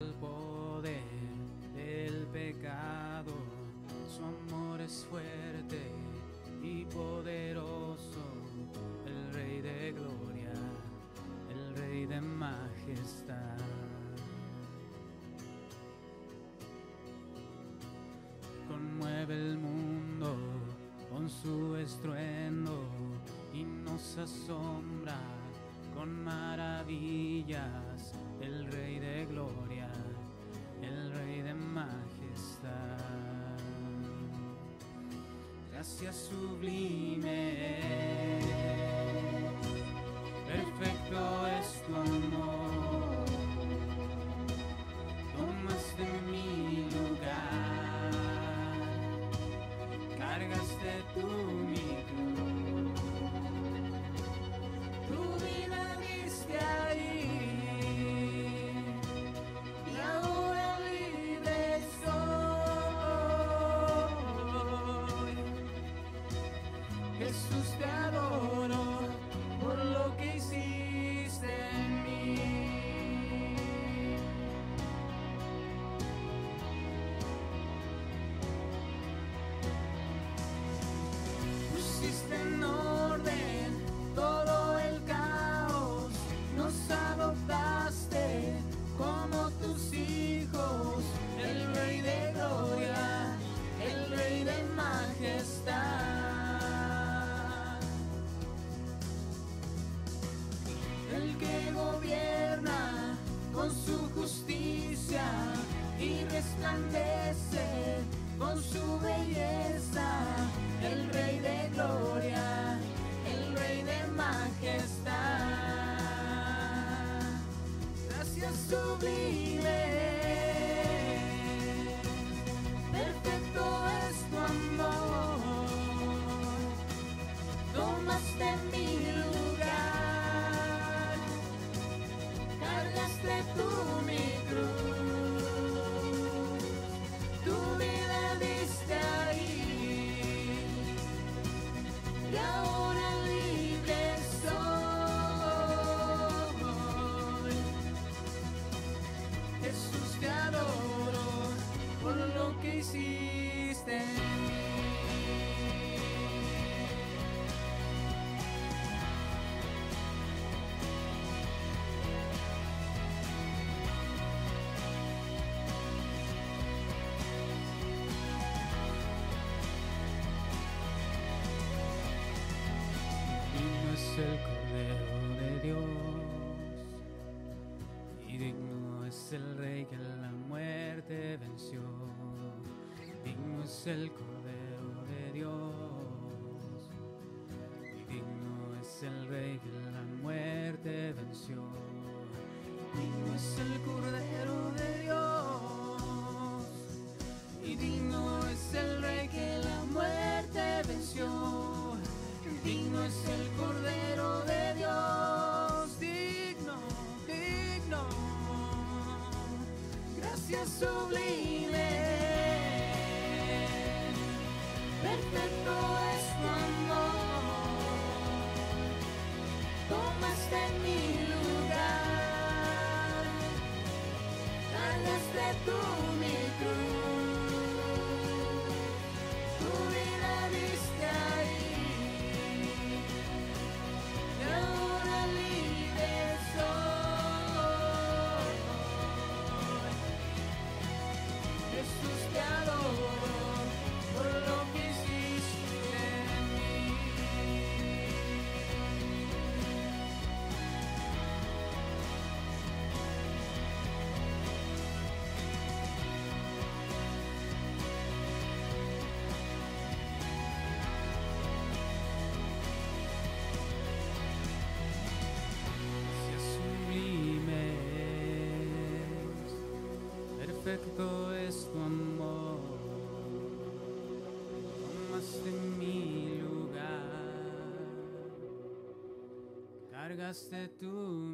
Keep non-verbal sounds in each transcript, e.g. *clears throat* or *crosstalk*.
El poder del pecado, su amor es fuerte y poderoso, el Rey de gloria, el Rey de majestad. Conmueve el mundo con su estruendo y nos asombra con maravillas, el Rey de gloria Rey de Majestad. Gracias sublime. ¿Qué hiciste. el Cordero de Dios, y digno es el Rey que la muerte venció. Digno es el Cordero de Dios, y digno es el Rey que la muerte venció. Digno es el Cordero de Dios, digno, digno. Gracias, sublime perfecto es tu amor. Tomaste mi lugar, cargaste tu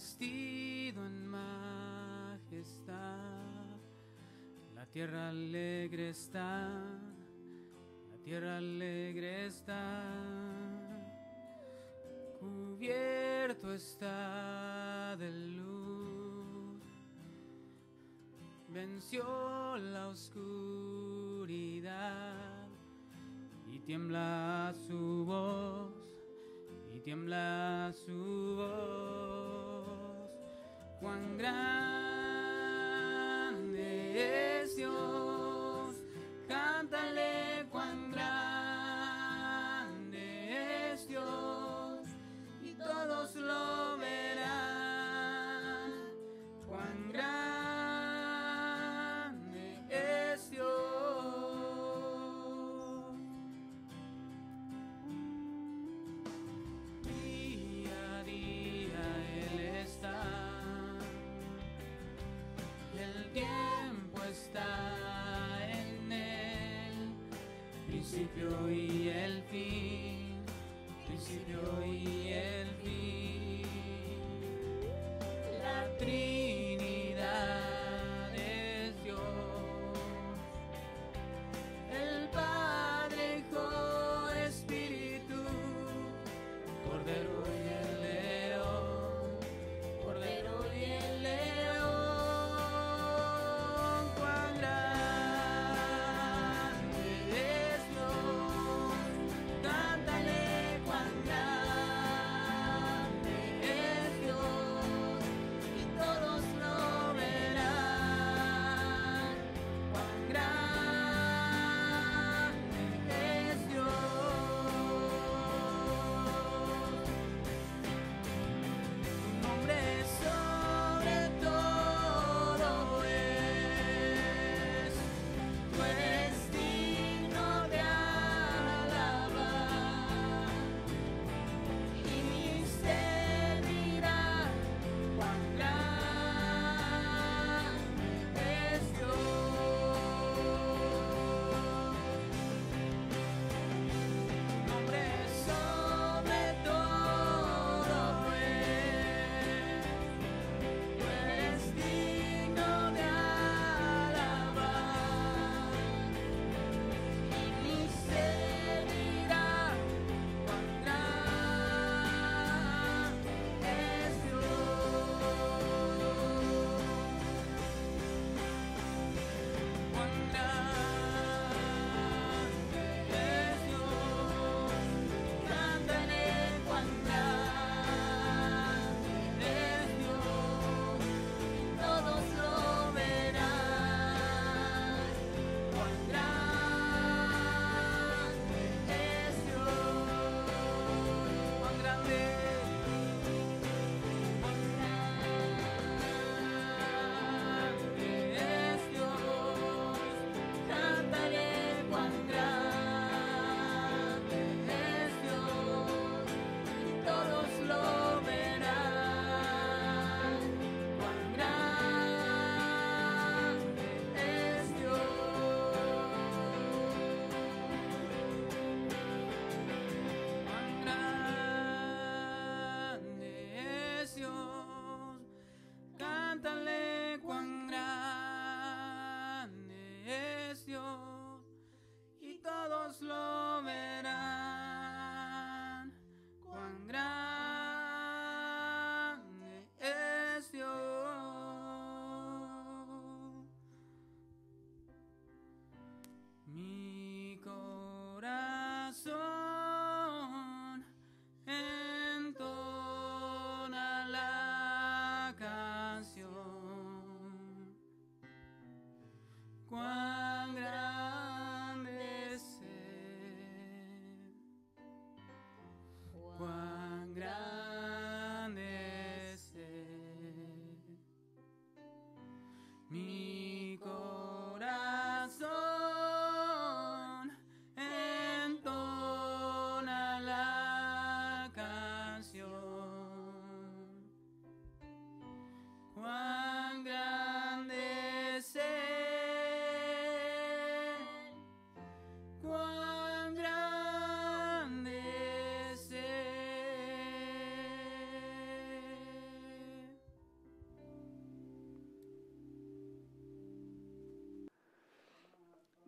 vestido en majestad. La tierra alegre está, la tierra alegre está. Cubierto está de luz. Venció la oscuridad y tiembla su voz, y tiembla su voz. gran principio y el fin, principio y el fin. La tri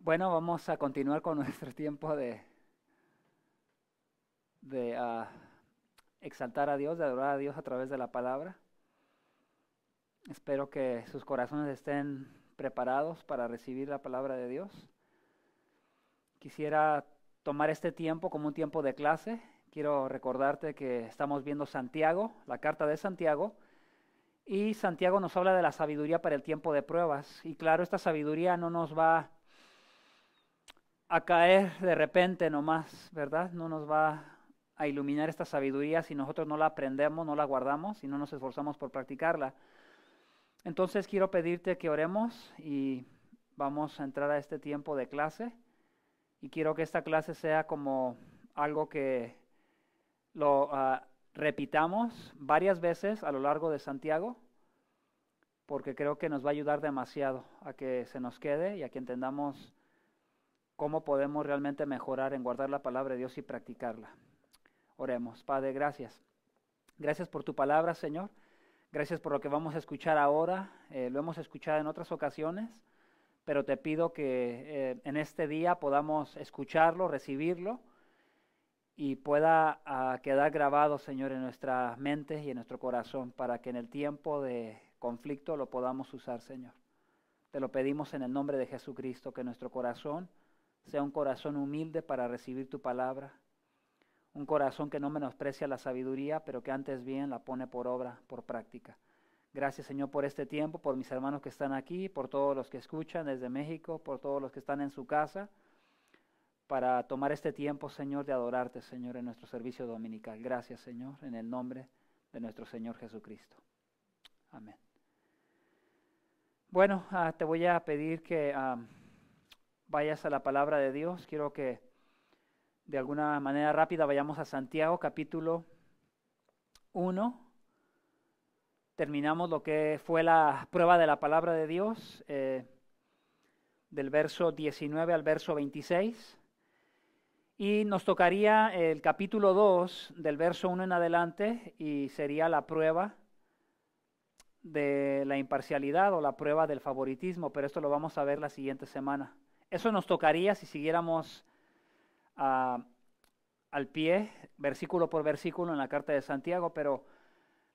Bueno, vamos a continuar con *laughs* nuestro tiempo de, de ah, exaltar a Dios, de adorar a Dios a través de la palabra. Espero que sus corazones estén preparados para recibir la palabra de Dios. Quisiera tomar este tiempo como un tiempo de clase. Quiero recordarte que estamos viendo Santiago, la carta de Santiago, y Santiago nos habla de la sabiduría para el tiempo de pruebas. Y claro, esta sabiduría no nos va a a caer de repente nomás, ¿verdad? No nos va a iluminar esta sabiduría si nosotros no la aprendemos, no la guardamos y no nos esforzamos por practicarla. Entonces quiero pedirte que oremos y vamos a entrar a este tiempo de clase y quiero que esta clase sea como algo que lo ah, repitamos varias veces a lo largo de Santiago porque creo que nos va a ayudar demasiado a que se nos quede y a que entendamos cómo podemos realmente mejorar en guardar la palabra de Dios y practicarla. Oremos, Padre, gracias. Gracias por tu palabra, Señor. Gracias por lo que vamos a escuchar ahora. Eh, lo hemos escuchado en otras ocasiones, pero te pido que eh, en este día podamos escucharlo, recibirlo y pueda ah, quedar grabado, Señor, en nuestra mente y en nuestro corazón para que en el tiempo de conflicto lo podamos usar, Señor. Te lo pedimos en el nombre de Jesucristo, que nuestro corazón sea un corazón humilde para recibir tu palabra, un corazón que no menosprecia la sabiduría, pero que antes bien la pone por obra, por práctica. Gracias Señor por este tiempo, por mis hermanos que están aquí, por todos los que escuchan desde México, por todos los que están en su casa, para tomar este tiempo Señor de adorarte Señor en nuestro servicio dominical. Gracias Señor, en el nombre de nuestro Señor Jesucristo. Amén. Bueno, ah, te voy a pedir que... Ah, vayas a la palabra de Dios, quiero que de alguna manera rápida vayamos a Santiago capítulo 1. Terminamos lo que fue la prueba de la palabra de Dios, eh, del verso 19 al verso 26. Y nos tocaría el capítulo 2, del verso 1 en adelante, y sería la prueba de la imparcialidad o la prueba del favoritismo, pero esto lo vamos a ver la siguiente semana. Eso nos tocaría si siguiéramos ah, al pie, versículo por versículo, en la carta de Santiago, pero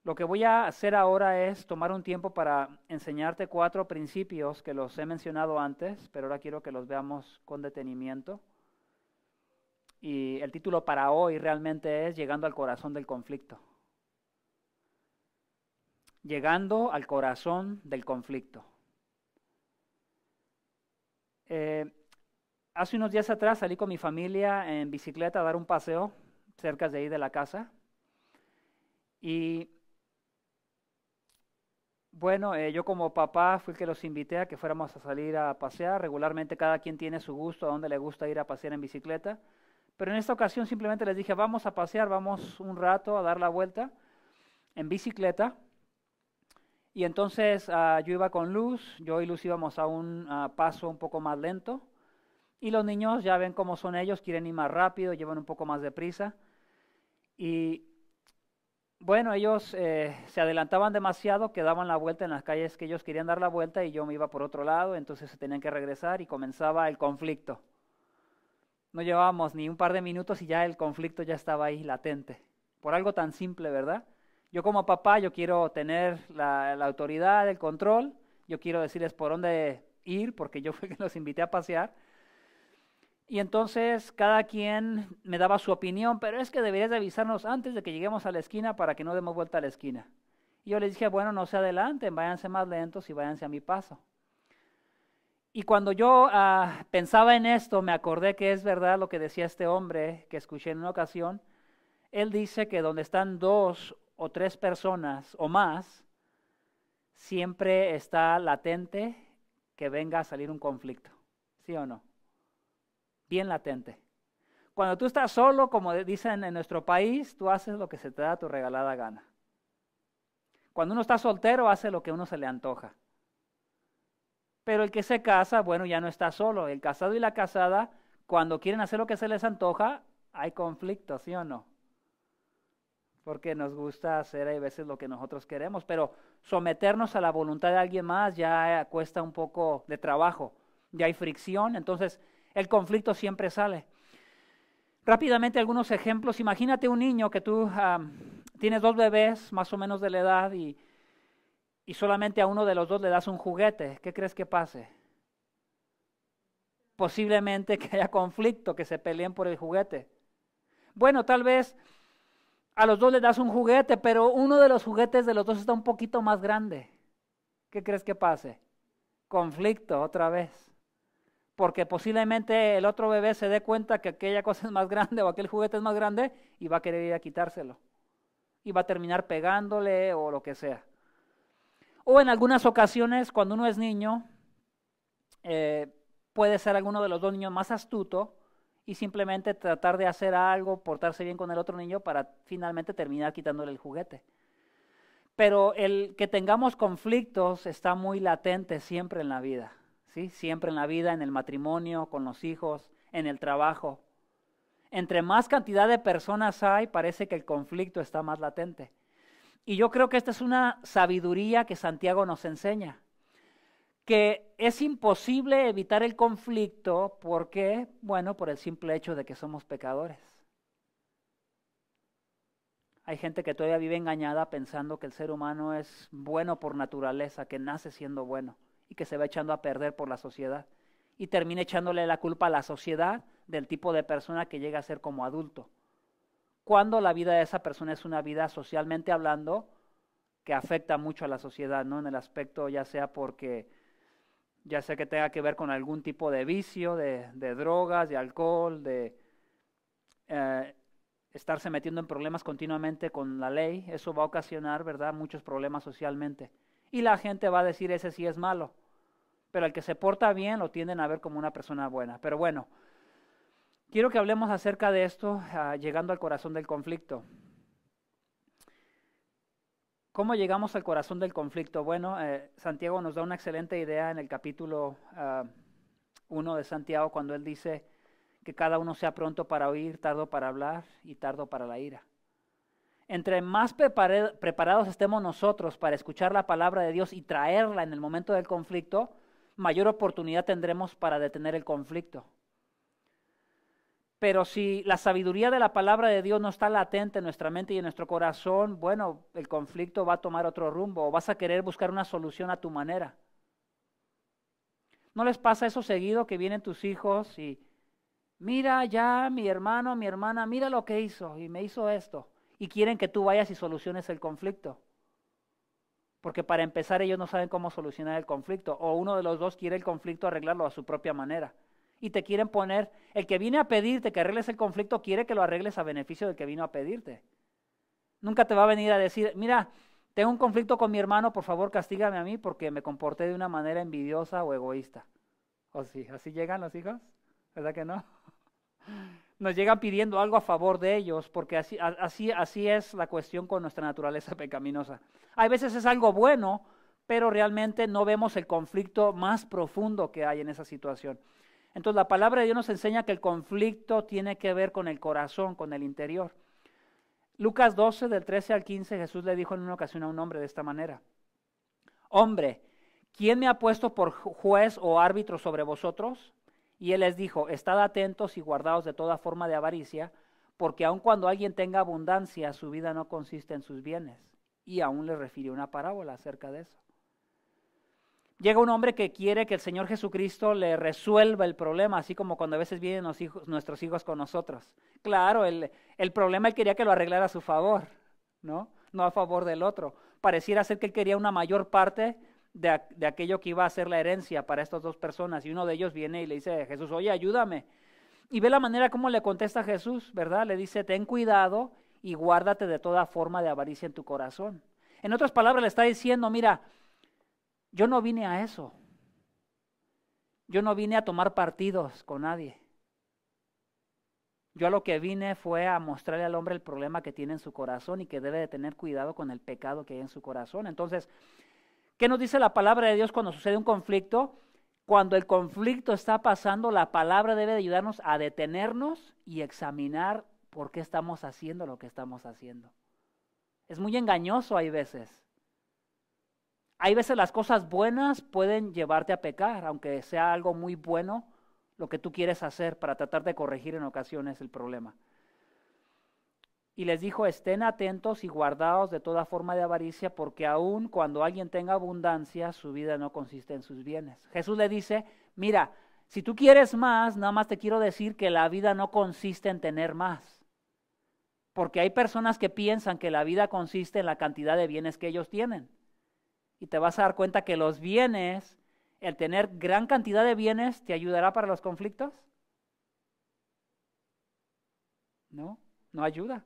lo que voy a hacer ahora es tomar un tiempo para enseñarte cuatro principios que los he mencionado antes, pero ahora quiero que los veamos con detenimiento. Y el título para hoy realmente es Llegando al corazón del conflicto. Llegando al corazón del conflicto. Eh, hace unos días atrás salí con mi familia en bicicleta a dar un paseo cerca de ahí de la casa. Y bueno, eh, yo como papá fui el que los invité a que fuéramos a salir a pasear. Regularmente cada quien tiene su gusto, a dónde le gusta ir a pasear en bicicleta. Pero en esta ocasión simplemente les dije, vamos a pasear, vamos un rato a dar la vuelta en bicicleta. Y entonces ah, yo iba con Luz, yo y Luz íbamos a un ah, paso un poco más lento. Y los niños ya ven cómo son ellos, quieren ir más rápido, llevan un poco más de prisa. Y bueno, ellos eh, se adelantaban demasiado, quedaban la vuelta en las calles que ellos querían dar la vuelta y yo me iba por otro lado, entonces se tenían que regresar y comenzaba el conflicto. No llevábamos ni un par de minutos y ya el conflicto ya estaba ahí latente. Por algo tan simple, ¿verdad? Yo como papá, yo quiero tener la, autoridad, el control, yo quiero decirles por dónde ir, porque yo *laughs* fui que los invité a pasear. Y entonces cada quien me daba su opinión, pero es que deberías avisarnos antes de que lleguemos a la esquina para que no demos vuelta a la esquina. Y yo les dije, bueno, no se adelanten, váyanse más lentos y váyanse a mi paso. Y cuando yo ah, pensaba en esto, me acordé que es verdad lo que decía este hombre que escuché en una ocasión. Él dice que donde están dos o tres personas o más, siempre está latente que venga a salir un conflicto. ¿Sí o no? Bien latente. Cuando tú estás solo, como dicen en nuestro país, tú haces lo que se te da tu regalada gana. Cuando uno está soltero, hace lo que uno se le antoja. Pero el que se casa, bueno, ya no está solo. El casado y la casada, cuando quieren hacer lo que se les antoja, hay conflicto, ¿sí o no? porque nos gusta hacer a veces lo que nosotros queremos, pero someternos a la voluntad de alguien más ya eh, cuesta un poco de trabajo, ya hay fricción, entonces el conflicto siempre sale. Rápidamente algunos ejemplos, imagínate un niño que tú tienes dos bebés más o menos de la edad y, y solamente a uno de los dos le das un juguete, ¿qué crees que pase? Posiblemente *laughs* que haya conflicto, que se peleen por el juguete. Bueno, tal vez a los dos le das un juguete, pero uno de los juguetes de los dos está un poquito más grande. ¿Qué crees que pase? Conflicto otra vez. Porque posiblemente el otro bebé se dé cuenta que aquella cosa es más grande *laughs* o aquel juguete es más grande y va a querer ir a quitárselo. Y va a terminar pegándole o lo que sea. O en algunas ocasiones, cuando uno es niño, eh, puede ser alguno de los dos niños más astuto y simplemente tratar de hacer algo, portarse bien con el otro niño para finalmente terminar quitándole el juguete. Pero el que tengamos conflictos está muy latente siempre en la vida, ¿sí? Siempre en la vida, en el matrimonio, con los hijos, en el trabajo. Entre más cantidad de personas hay, parece que el conflicto está más latente. Y yo creo que esta es una sabiduría que Santiago nos enseña que es imposible evitar el conflicto. ¿Por qué? Bueno, por el simple hecho de que somos pecadores. Hay gente que todavía vive engañada pensando que el ser humano es bueno por naturaleza, que nace siendo bueno y que se va echando a perder por la sociedad. Y termina echándole la culpa a la sociedad del tipo de persona que llega a ser como adulto. Cuando la vida de esa persona es una vida socialmente hablando que afecta mucho a la sociedad, ¿no? En el aspecto ya sea porque ya sea que tenga que ver con algún tipo de vicio, de, drogas, de alcohol, de eh, estarse metiendo en problemas continuamente con la ley, eso va a ocasionar, ¿verdad?, muchos problemas socialmente. Y la gente va a decir, ese sí es malo, pero el que se porta bien lo tienden a ver como una persona buena. Pero bueno, quiero que hablemos acerca de esto, ah, llegando al corazón del conflicto. ¿Cómo llegamos al corazón del conflicto? Bueno, eh, Santiago nos da una excelente idea en el capítulo 1 ah, de Santiago cuando él dice que cada uno sea pronto para oír, tardo para hablar y tardo para la ira. Entre más preparados estemos nosotros para escuchar la palabra de Dios y traerla en el momento del conflicto, mayor oportunidad tendremos para detener el conflicto. Pero si la sabiduría de la palabra de Dios no está latente en nuestra mente y en nuestro corazón, bueno, el conflicto va a tomar otro rumbo o vas a querer buscar una solución a tu manera. ¿No les pasa eso seguido que vienen tus hijos y mira ya mi hermano, mi hermana, mira lo que hizo y me hizo esto? Y quieren que tú vayas y soluciones el conflicto. Porque para empezar ellos no saben cómo solucionar el conflicto o uno de los dos quiere el conflicto arreglarlo a su propia manera y te quieren poner, el que viene a pedirte que arregles el conflicto quiere que lo arregles a beneficio del que vino a pedirte. Nunca te va a venir a decir, mira, tengo un conflicto con mi hermano, por favor castígame a mí porque me comporté de una manera envidiosa o egoísta. ¿O sí? ¿Así llegan los hijos? ¿Verdad que no? *laughs* Nos llegan pidiendo algo a favor de ellos porque así, así, así es la cuestión con nuestra naturaleza *laughs* pecaminosa. Hay veces es algo bueno, pero realmente no vemos el conflicto más profundo que hay en esa situación. Entonces la palabra de Dios nos enseña que el conflicto tiene que ver con el corazón, con el interior. Lucas 12, del 13 al 15, Jesús le dijo en una ocasión a un hombre de esta manera, hombre, ¿quién me ha puesto por juez o árbitro sobre vosotros? Y él les dijo, estad atentos y guardaos de toda forma de avaricia, porque aun cuando alguien tenga abundancia, su vida no consiste en sus bienes. Y aún le refirió una parábola acerca de eso llega un hombre que quiere que el Señor Jesucristo le resuelva el problema, así como cuando a veces vienen nuestros hijos con nosotros. Claro, el, problema él quería que lo arreglara a su favor, ¿no? No a favor del otro. Pareciera ser que él quería una mayor parte de, de aquello que iba a ser la herencia para estas dos personas. Y uno de ellos viene y le dice, Jesús, oye, ayúdame. Y ve la manera como le contesta Jesús, ¿verdad? Le dice, ten cuidado y guárdate de toda forma de avaricia en tu corazón. En otras palabras, le está diciendo, mira, yo no vine a eso. Yo no vine a tomar partidos con nadie. Yo a lo que vine fue a mostrarle al hombre el problema que tiene en su corazón y que debe de tener cuidado con el pecado que hay en su corazón. Entonces, ¿qué nos dice la palabra de Dios cuando sucede un conflicto? Cuando el conflicto está pasando, la palabra debe de ayudarnos a detenernos y examinar por qué estamos haciendo lo que estamos haciendo. Es muy engañoso hay veces. Hay veces las cosas buenas pueden llevarte a pecar, aunque sea algo muy bueno lo que tú quieres hacer para tratar de corregir en ocasiones el problema. Y les dijo, estén atentos y guardados de toda forma de avaricia, porque aun cuando alguien tenga abundancia, su vida no consiste en sus bienes. Jesús le dice, mira, si tú quieres más, nada más te quiero decir que la vida no consiste en tener más. Porque hay personas que piensan que la vida consiste en la cantidad de bienes que ellos tienen y te vas a dar cuenta que los bienes, el tener gran cantidad de bienes, te ayudará para los conflictos. No, no ayuda.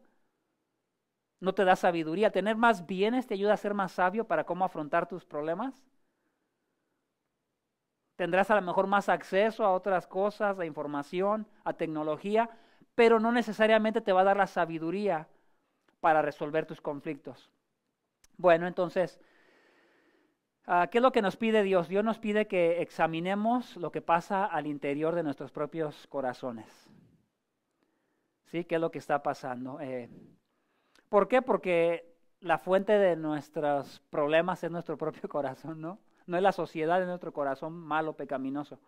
No te da sabiduría. Tener más bienes te ayuda a ser más sabio para cómo afrontar tus problemas. Tendrás a lo mejor más acceso a otras cosas, a información, a tecnología, pero no necesariamente te va a dar la sabiduría para resolver tus conflictos. Bueno, entonces, Ah, ¿Qué es lo que nos pide Dios? Dios nos pide que examinemos lo que pasa al interior de nuestros propios corazones. ¿Sí? ¿Qué es lo que está pasando? Eh, ¿Por qué? Porque la fuente de nuestros problemas es nuestro propio *laughs* corazón, ¿no? No es la sociedad, es nuestro corazón malo, pecaminoso.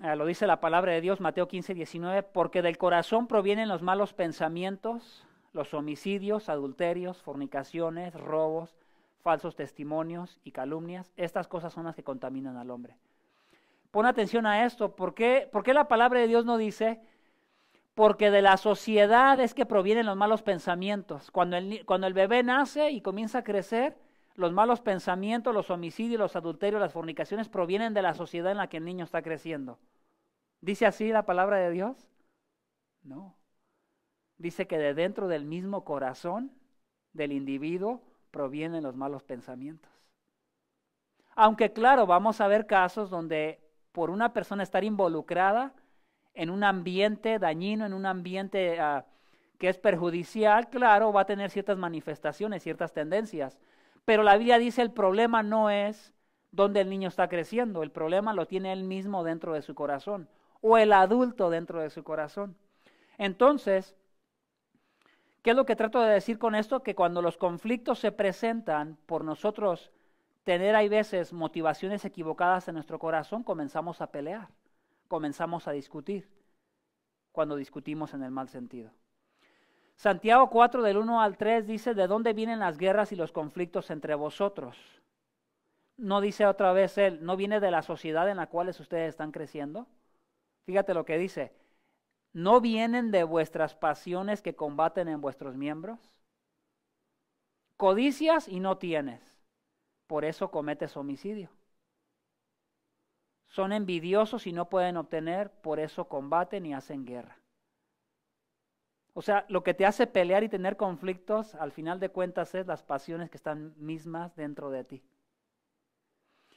Ah, lo dice la palabra de Dios, Mateo 15, 19, porque del corazón provienen los malos pensamientos, los homicidios, adulterios, fornicaciones, robos falsos testimonios y calumnias. Estas cosas son las que contaminan al hombre. Pon atención a esto. ¿Por qué, la palabra de Dios no dice? Porque de la sociedad es que provienen los malos pensamientos. Cuando el, cuando el bebé nace y comienza a crecer, los malos pensamientos, los homicidios, los adulterios, las fornicaciones provienen de la sociedad en la que el niño está creciendo. ¿Dice así la palabra de Dios? No. Dice que de dentro del mismo corazón del individuo provienen los malos pensamientos. Aunque claro, vamos a ver casos donde por una persona estar involucrada en un ambiente dañino, en un ambiente ah, que es perjudicial, claro, va a tener ciertas manifestaciones, ciertas tendencias. Pero la Biblia dice el problema no es donde el niño está creciendo, el problema lo tiene él mismo dentro de su corazón o el adulto dentro de su corazón. Entonces, ¿Qué es lo que trato de decir con esto? Que cuando los conflictos se presentan por nosotros, tener hay veces motivaciones equivocadas en nuestro corazón, comenzamos a pelear, comenzamos a discutir, cuando discutimos en el mal sentido. Santiago 4 del 1 al 3 dice, ¿de dónde vienen las guerras y los conflictos entre vosotros? No dice otra vez él, ¿no viene de la sociedad en la cual ustedes están creciendo? Fíjate lo que dice, ¿No vienen de vuestras pasiones que combaten en vuestros miembros? Codicias y no tienes. Por eso cometes homicidio. Son envidiosos y no pueden obtener, por eso combaten y hacen guerra. O sea, lo que te hace pelear y tener conflictos, al final de cuentas, es las pasiones que están mismas dentro de ti.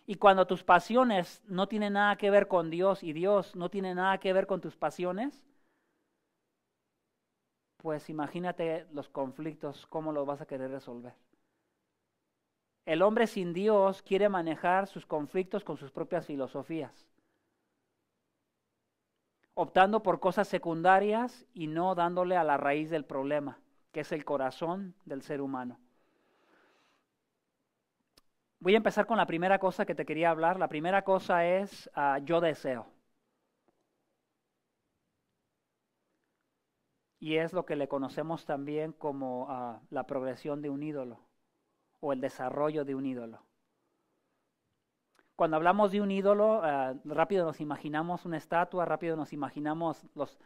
Y cuando tus pasiones no tienen nada que ver con Dios y Dios no tiene nada que ver con tus pasiones, pues imagínate los conflictos, cómo los vas a querer resolver. El hombre sin Dios quiere manejar sus conflictos con sus propias filosofías, optando por cosas secundarias y no dándole a la raíz del problema, que es el corazón del ser humano. Voy a empezar con la primera cosa que te quería hablar. La primera cosa es ah, yo deseo. Y es lo que le conocemos también como ah, la progresión de un ídolo o el desarrollo de un ídolo. Cuando hablamos de un ídolo, ah, rápido nos imaginamos una estatua, rápido nos imaginamos los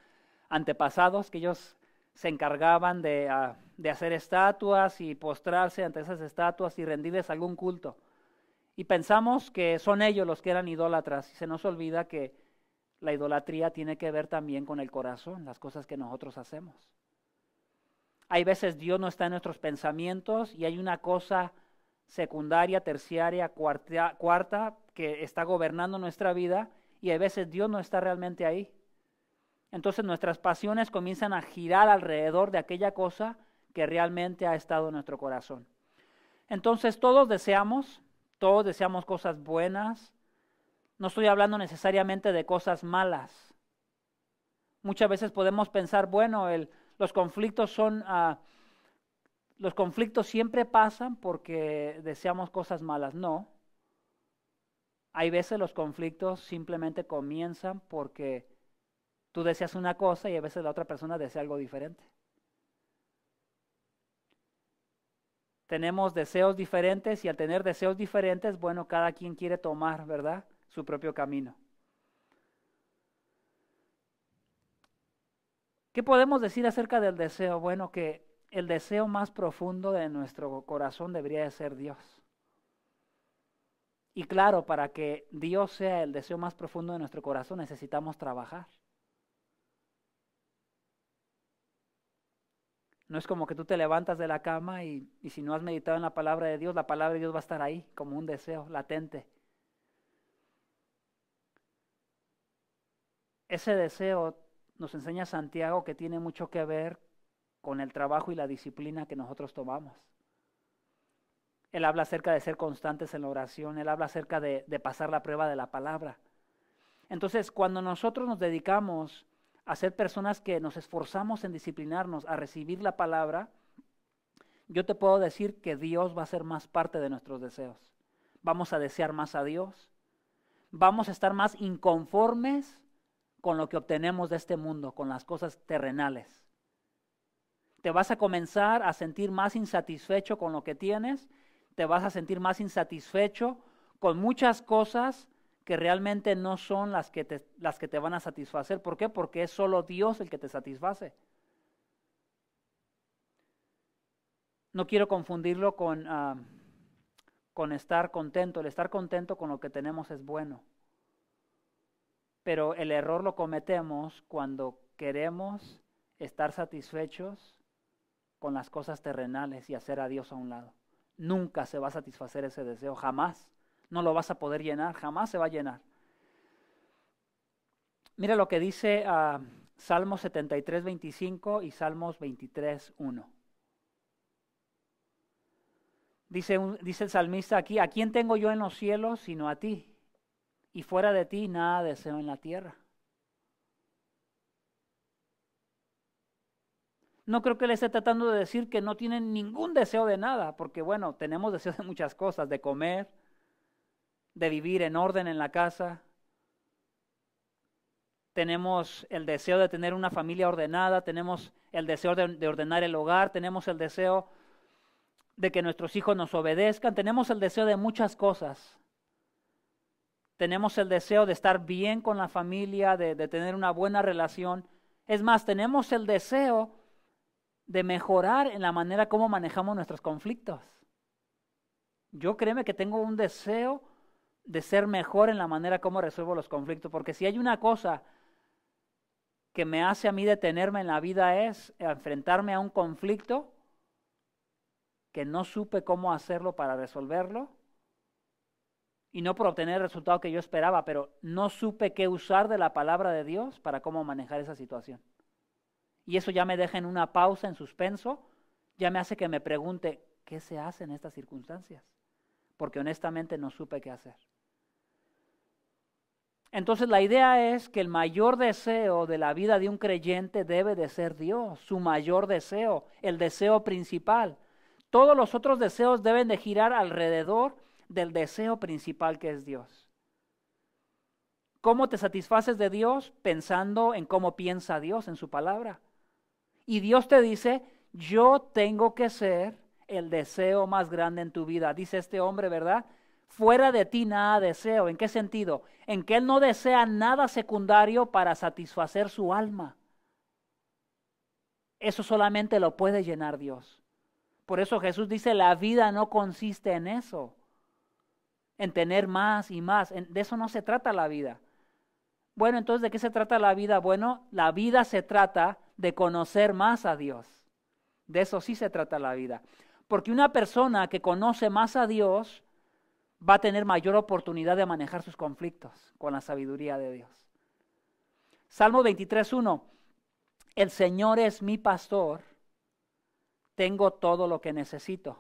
antepasados que ellos se encargaban de, ah, de hacer estatuas y postrarse ante esas estatuas y rendirles algún culto. Y pensamos que son ellos los que eran idólatras y se nos olvida que la idolatría tiene que ver también con el corazón, las cosas que nosotros hacemos. Hay veces Dios no está en nuestros pensamientos y hay una cosa secundaria, terciaria, cuarta, que está gobernando nuestra vida y hay veces Dios no está realmente ahí. Entonces nuestras pasiones comienzan a girar alrededor de aquella cosa que realmente ha estado en nuestro corazón. Entonces todos deseamos, todos deseamos cosas buenas, no estoy hablando necesariamente de cosas malas. Muchas veces podemos pensar, bueno, el, los conflictos son, ah, los conflictos siempre pasan porque deseamos cosas malas. No. Hay veces los conflictos simplemente comienzan porque tú deseas una cosa y a veces la otra persona desea algo diferente. Tenemos deseos diferentes y al tener deseos diferentes, bueno, cada quien quiere tomar, ¿verdad? su propio camino. ¿Qué podemos decir acerca del deseo? Bueno, que el deseo más profundo de nuestro corazón debería de ser Dios. Y claro, para que Dios sea el deseo más profundo de nuestro corazón necesitamos trabajar. No es como que tú te levantas de la cama y, y si no has meditado en la palabra de Dios, la palabra de Dios va a estar ahí como un deseo latente. Ese deseo nos enseña Santiago que tiene mucho que ver con el trabajo y la disciplina que nosotros tomamos. Él habla acerca de ser constantes en la oración, él habla acerca de, de pasar la prueba de la palabra. Entonces, cuando nosotros nos dedicamos a ser personas que nos esforzamos en disciplinarnos, a recibir la palabra, yo te puedo decir que Dios va a ser más parte de nuestros deseos. Vamos a desear más a Dios. Vamos a estar más inconformes con lo que obtenemos de este mundo, con las cosas terrenales. Te vas a comenzar a sentir más insatisfecho con lo que tienes, te vas a sentir más insatisfecho con muchas cosas que realmente no son las que te, las que te van a satisfacer. ¿Por qué? Porque es solo Dios el que te satisface. No quiero confundirlo con, ah, con estar contento. El estar contento con lo que tenemos es bueno. Pero el error lo cometemos cuando queremos estar satisfechos con las cosas terrenales y hacer a Dios a un lado. Nunca se va a satisfacer ese deseo, jamás. No lo vas a poder llenar, jamás se va a llenar. Mira lo que dice Salmos ah, Salmo 73, 25 y Salmos 23, 1. Dice, dice el salmista aquí, ¿a quién tengo yo en los cielos sino a ti? y fuera de ti nada deseo en la tierra. No creo que le esté tratando de decir que no tienen ningún deseo de nada, porque bueno, tenemos deseos de muchas cosas, de comer, de vivir en orden en la casa. Tenemos el deseo de tener una familia ordenada, tenemos el deseo de ordenar el hogar, tenemos el deseo de que nuestros hijos nos obedezcan, tenemos el deseo de muchas cosas tenemos el deseo de estar bien con la familia, de, tener una buena relación. Es más, tenemos el deseo de mejorar en la manera como manejamos nuestros conflictos. Yo créeme que tengo un deseo de ser mejor en la manera como resuelvo los conflictos, porque si hay una cosa que me hace a mí detenerme en la vida es enfrentarme a un conflicto que no supe cómo hacerlo para resolverlo y no por obtener el resultado que yo esperaba, pero no supe qué usar de la palabra de Dios para cómo manejar esa situación. Y eso ya me deja en una pausa, en suspenso, ya me hace que me pregunte, ¿qué se hace en estas circunstancias? Porque honestamente no supe qué hacer. Entonces la idea es que el mayor deseo de la vida de un creyente debe de ser Dios, su mayor deseo, el deseo principal. Todos los otros deseos deben de girar alrededor del deseo principal que es Dios. ¿Cómo te satisfaces de Dios? Pensando en cómo piensa Dios en su palabra. Y Dios te dice, yo tengo que ser el deseo más grande en tu vida. Dice este hombre, ¿verdad? Fuera de ti nada deseo. ¿En qué sentido? En que él no desea nada secundario para satisfacer su alma. Eso solamente lo puede llenar Dios. Por eso Jesús dice, la vida no consiste en eso en tener más y más. de eso no se trata la vida. Bueno, entonces, ¿de qué se trata la vida? Bueno, la vida se trata de conocer más a Dios. De eso sí se trata la vida. Porque una persona que conoce más a Dios va a tener mayor oportunidad de manejar sus conflictos con la sabiduría de Dios. Salmo 23.1. El Señor es mi pastor, tengo todo lo que necesito.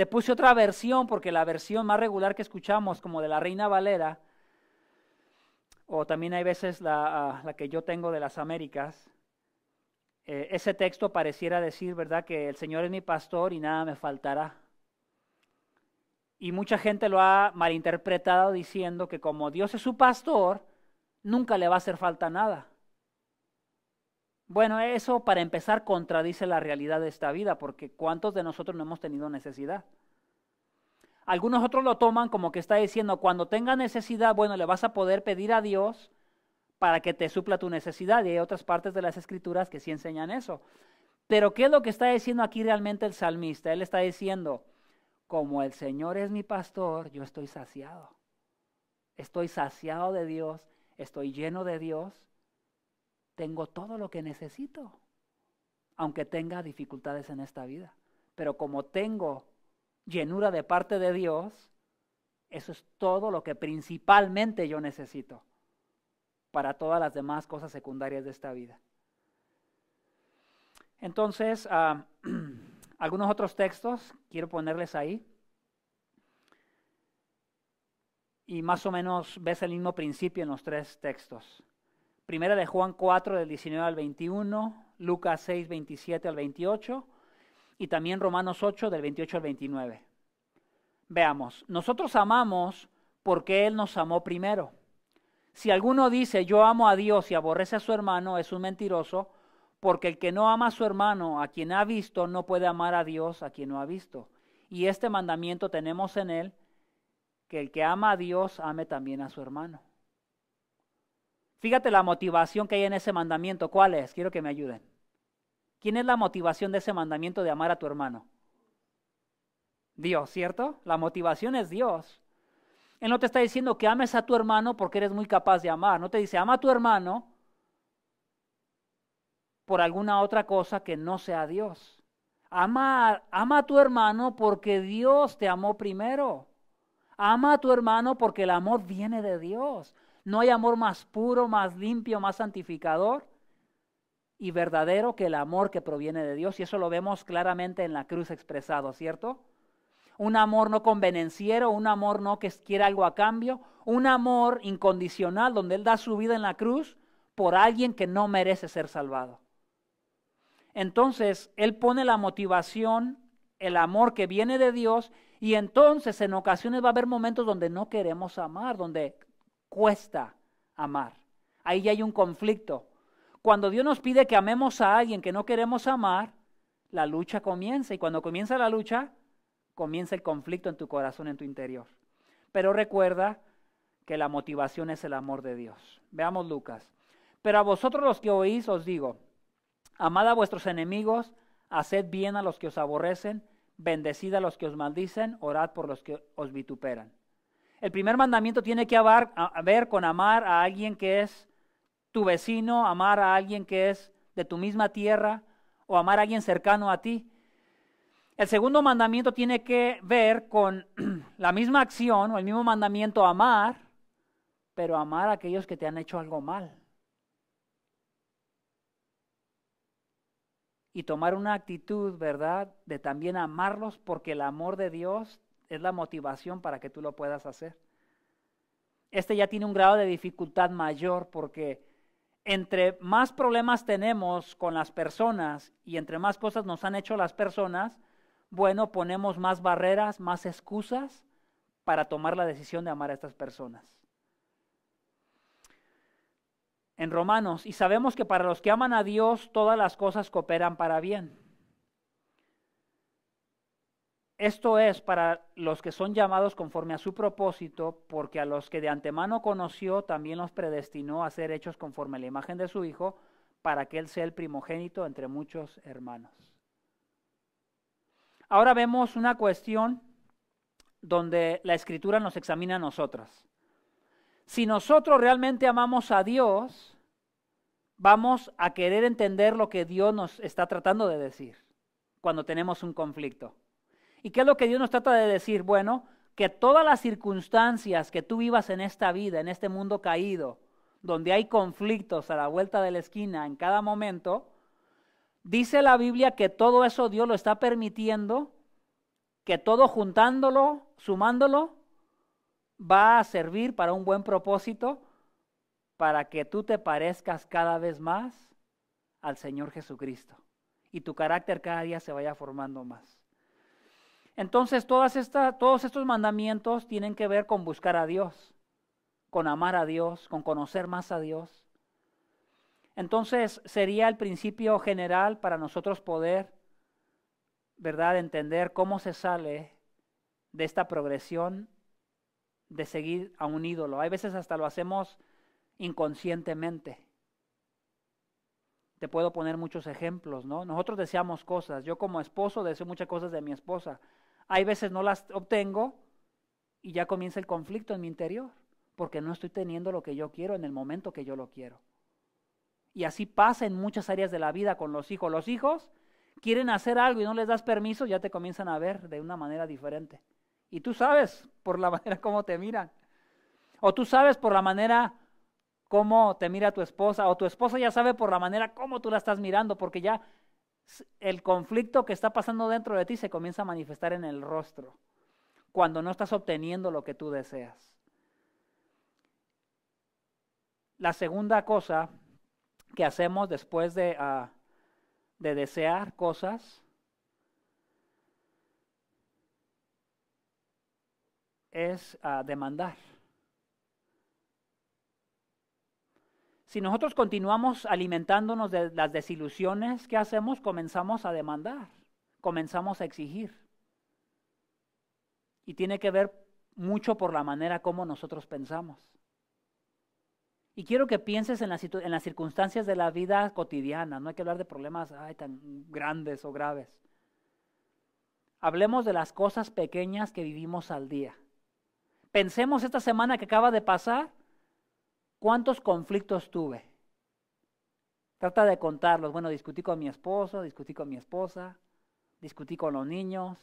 Te puse otra versión porque la versión más regular que escuchamos, como de la Reina Valera, o también hay veces la, ah, que yo tengo de las Américas, eh, ese texto pareciera decir, ¿verdad?, que el Señor es mi pastor y nada me faltará. Y mucha gente lo ha malinterpretado diciendo que como Dios es su pastor, nunca le va a hacer falta nada. Bueno, eso para empezar contradice la realidad de esta vida, porque ¿cuántos de nosotros no hemos tenido necesidad? Algunos otros lo toman como que está diciendo, cuando tenga necesidad, bueno, le vas a poder pedir a Dios para que te supla tu necesidad. Y hay otras partes de las escrituras que sí enseñan eso. Pero ¿qué es lo que está diciendo aquí realmente el salmista? Él está diciendo, como el Señor es mi pastor, yo estoy saciado. Estoy saciado de Dios, estoy lleno de Dios tengo todo lo que necesito, aunque tenga dificultades en esta vida. Pero como tengo llenura de parte de Dios, eso es todo lo que principalmente yo necesito para todas las demás cosas secundarias de esta vida. Entonces, ah, *clears throat* algunos otros textos quiero ponerles ahí. Y más o menos ves el mismo principio en los tres textos. Primera de Juan 4, del 19 al 21, Lucas 6, 27 al 28 y también Romanos 8, del 28 al 29. Veamos, nosotros amamos porque Él nos amó primero. Si alguno dice yo amo a Dios y aborrece a su hermano, es un mentiroso, porque el que no ama a su hermano, a quien ha visto, no puede amar a Dios, a quien no ha visto. Y este mandamiento tenemos en Él, que el que ama a Dios ame también a su hermano. Fíjate la motivación que hay en ese mandamiento. ¿Cuál es? Quiero que me ayuden. ¿Quién es la motivación de ese mandamiento de amar a tu hermano? Dios, ¿cierto? La motivación es Dios. Él no te está diciendo que ames a tu hermano porque eres muy capaz de amar. No te dice, ama a tu hermano por alguna otra cosa que no sea Dios. Ama, ama a tu hermano porque Dios te amó primero. Ama a tu hermano porque el amor viene de Dios. No hay amor más puro, más limpio, más santificador y verdadero que el amor que proviene de Dios. Y eso lo vemos claramente en la cruz expresado, ¿cierto? Un amor no convenenciero, un amor no que quiera algo a cambio, un amor incondicional donde Él da su vida en la cruz por alguien que no merece ser salvado. Entonces, Él pone la motivación, el amor que viene de Dios, y entonces en ocasiones va a haber momentos donde no queremos amar, donde cuesta amar. Ahí ya hay un conflicto. Cuando Dios nos pide que amemos a alguien que no queremos amar, la lucha comienza. Y cuando comienza la lucha, comienza el conflicto en tu corazón, en tu interior. Pero recuerda que la motivación es el amor de Dios. Veamos Lucas. Pero a vosotros los que oís os digo, amad a vuestros enemigos, haced bien a los que os aborrecen, bendecid a los que os maldicen, orad por los que os vituperan. El primer mandamiento tiene que ver con amar a alguien que es tu vecino, amar a alguien que es de tu misma tierra o amar a alguien cercano a ti. El segundo mandamiento tiene que ver con *clears throat* la misma acción o el mismo mandamiento amar, pero amar a aquellos que te han hecho algo mal. Y tomar una actitud, ¿verdad?, de también amarlos porque el amor de Dios es la motivación para que tú lo puedas hacer. Este ya tiene un grado de dificultad mayor porque entre más problemas tenemos con las personas y entre más cosas nos han hecho las personas, bueno, ponemos más barreras, más excusas para tomar la decisión de amar a estas personas. En Romanos, y sabemos que para los que aman a Dios, todas las cosas cooperan para bien. Esto es para los que son llamados conforme a su propósito, porque a los que de antemano conoció también los predestinó a ser hechos conforme a la imagen de su Hijo, para que Él sea el primogénito entre muchos hermanos. Ahora vemos una cuestión donde la escritura nos examina a nosotras. Si nosotros realmente amamos a Dios, vamos a querer entender lo que Dios nos está tratando de decir cuando tenemos un conflicto. ¿Y qué es lo que Dios nos trata de decir? Bueno, que todas las circunstancias que tú vivas en esta vida, en este mundo caído, donde hay conflictos a la vuelta de la esquina en cada momento, dice la Biblia que todo eso Dios lo está permitiendo, que todo juntándolo, sumándolo, va a servir para un buen propósito, para que tú te parezcas cada vez más al Señor Jesucristo y tu carácter cada día se vaya formando más. Entonces, todas todos estos mandamientos tienen que ver con buscar a Dios, con amar a Dios, con conocer más a Dios. Entonces, sería el principio general para nosotros poder, ¿verdad?, entender cómo se sale de esta progresión de seguir a un ídolo. Hay veces hasta lo hacemos inconscientemente. Te puedo poner muchos ejemplos, ¿no? Nosotros deseamos cosas. Yo como esposo deseo muchas cosas de mi esposa. Hay veces no las obtengo y ya comienza el conflicto en mi interior, porque no estoy teniendo lo que yo quiero en el momento que yo lo quiero. Y así pasa en muchas áreas de la vida con los hijos. Los hijos quieren hacer algo y no les das permiso, ya te comienzan a ver de una manera diferente. Y tú sabes por la *laughs* manera como te miran. O tú sabes por la manera como te mira tu esposa. O tu esposa ya sabe por la manera como tú la estás mirando, porque ya el conflicto que está pasando dentro de ti se comienza a manifestar en el rostro, cuando no estás obteniendo lo que tú deseas. La segunda cosa que hacemos después de, ah, de desear cosas es ah, demandar. Si nosotros continuamos alimentándonos de las desilusiones, ¿qué hacemos? Comenzamos a demandar, comenzamos a exigir. Y tiene que ver mucho por la manera como nosotros pensamos. Y quiero que pienses en las, circunstancias de la vida cotidiana, no hay que hablar de problemas tan grandes o graves. Hablemos de las cosas pequeñas que vivimos al día. Pensemos esta semana que acaba de pasar ¿Cuántos conflictos tuve? Trata de contarlos. Bueno, discutí con mi esposo, discutí con mi esposa, discutí con los niños.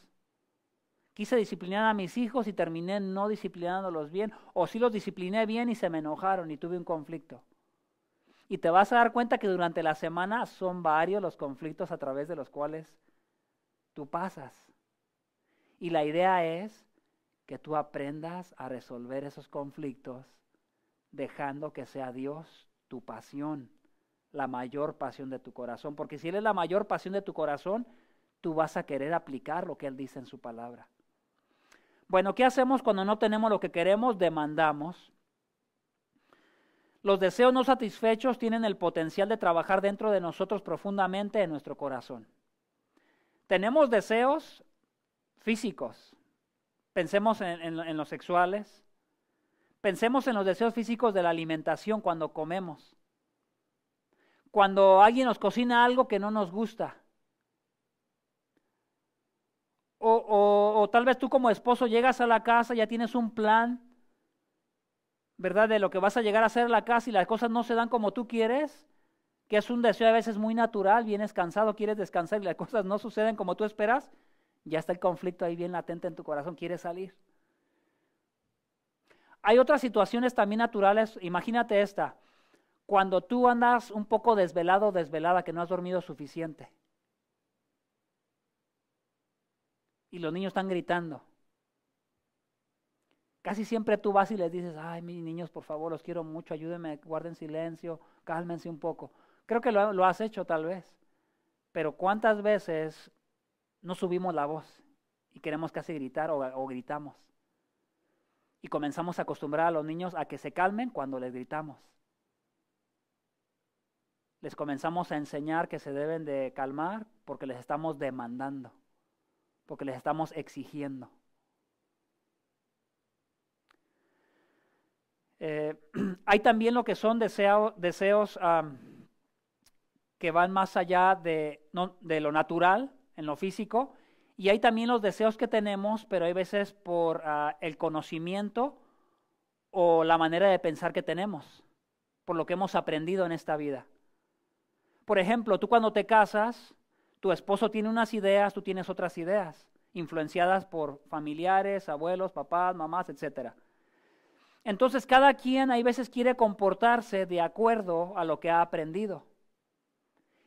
Quise disciplinar a mis hijos y terminé no disciplinándolos bien. O sí los discipliné bien y se me enojaron y tuve un conflicto. Y te vas a dar cuenta que durante la semana son varios los conflictos a través de los cuales tú pasas. Y la idea es que tú aprendas a resolver esos conflictos dejando que sea Dios tu pasión, la mayor pasión de tu corazón. Porque si Él es la mayor pasión de tu corazón, tú vas a querer aplicar lo que Él dice en su palabra. Bueno, ¿qué hacemos cuando no tenemos lo que queremos? Demandamos. Los deseos no satisfechos tienen el potencial de trabajar dentro de nosotros profundamente en nuestro corazón. Tenemos deseos físicos. Pensemos en, los sexuales, Pensemos en los deseos físicos de la alimentación cuando comemos. Cuando alguien nos cocina algo que no nos gusta. O, o, tal vez tú como esposo llegas a la casa, ya tienes un plan, ¿verdad? De lo que vas a llegar a hacer en la casa y las cosas no se dan como tú quieres, que es un deseo a veces muy natural, vienes cansado, quieres descansar y las cosas no suceden como tú esperas, ya está el conflicto ahí bien latente en tu corazón, quieres salir hay otras situaciones también naturales. Imagínate esta. Cuando tú andas un poco desvelado, desvelada, que no has dormido suficiente. Y los niños están gritando. Casi siempre tú vas y les dices, ay, mis niños, por favor, los quiero mucho, ayúdenme, guarden silencio, cálmense un poco. Creo que lo, has hecho tal vez. Pero ¿cuántas veces no subimos la voz y queremos casi gritar o gritamos? y comenzamos a acostumbrar a los niños a que se calmen cuando les gritamos. Les comenzamos a enseñar que se deben de calmar porque les estamos demandando, porque les estamos exigiendo. Eh, *clears throat* hay también lo que son deseos que van más allá de, de lo natural, en lo físico, y hay también los deseos que tenemos, pero hay veces por ah, el conocimiento o la manera de pensar que tenemos, por lo que hemos aprendido en esta vida. Por ejemplo, tú cuando te casas, tu esposo tiene unas ideas, tú tienes otras ideas, influenciadas por familiares, abuelos, papás, mamás, etcétera. Entonces cada quien hay veces quiere comportarse de acuerdo a lo que ha aprendido.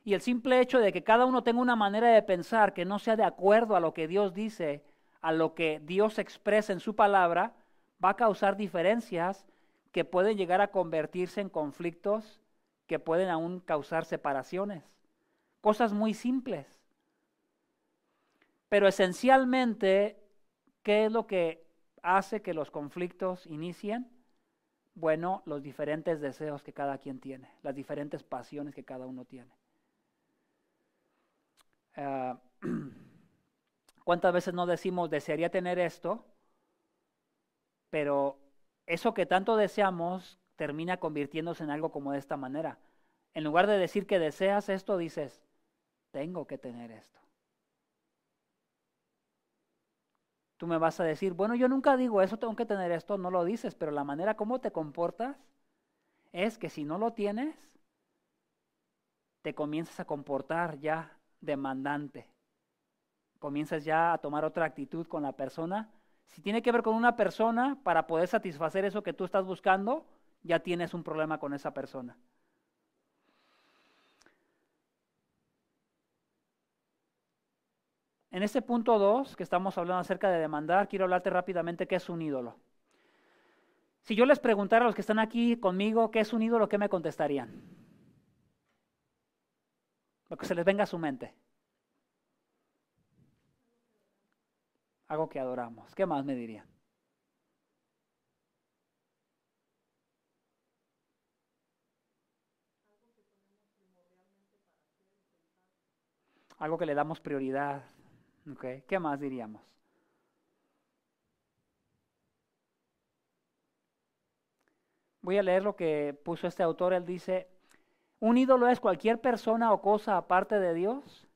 Y el simple hecho de que cada uno tenga una manera de pensar que no sea de acuerdo a lo que Dios dice, a lo que Dios expresa en su palabra, va a causar diferencias que pueden llegar a convertirse en conflictos, que pueden aún causar separaciones. Cosas muy simples. Pero esencialmente, ¿qué es lo que hace que los conflictos inicien? Bueno, los diferentes deseos que cada quien tiene, las diferentes pasiones que cada uno tiene. Ah, *clears throat* ¿Cuántas veces no decimos, desearía tener esto? Pero eso que tanto deseamos termina convirtiéndose en algo como de esta manera. En lugar de decir que deseas esto, dices, tengo que tener esto. Tú me vas a decir, bueno, yo nunca digo eso, tengo que tener esto, no lo dices, pero la manera como te comportas es que si no lo tienes, te comienzas a comportar ya demandante. Comienzas ya a tomar otra actitud con la persona. Si tiene que ver con una persona, para poder satisfacer eso que tú estás buscando, ya tienes un problema con esa persona. En este punto 2, que estamos hablando acerca de demandar, quiero hablarte rápidamente qué es un ídolo. Si yo les preguntara a los que están aquí conmigo qué es un ídolo, ¿qué me contestarían? Lo que se les venga a su mente. Algo que adoramos. ¿Qué más me dirían? Algo que le damos prioridad. Okay. ¿Qué más diríamos? Voy a leer lo que puso este autor. Él dice, un ídolo es cualquier persona o cosa aparte de Dios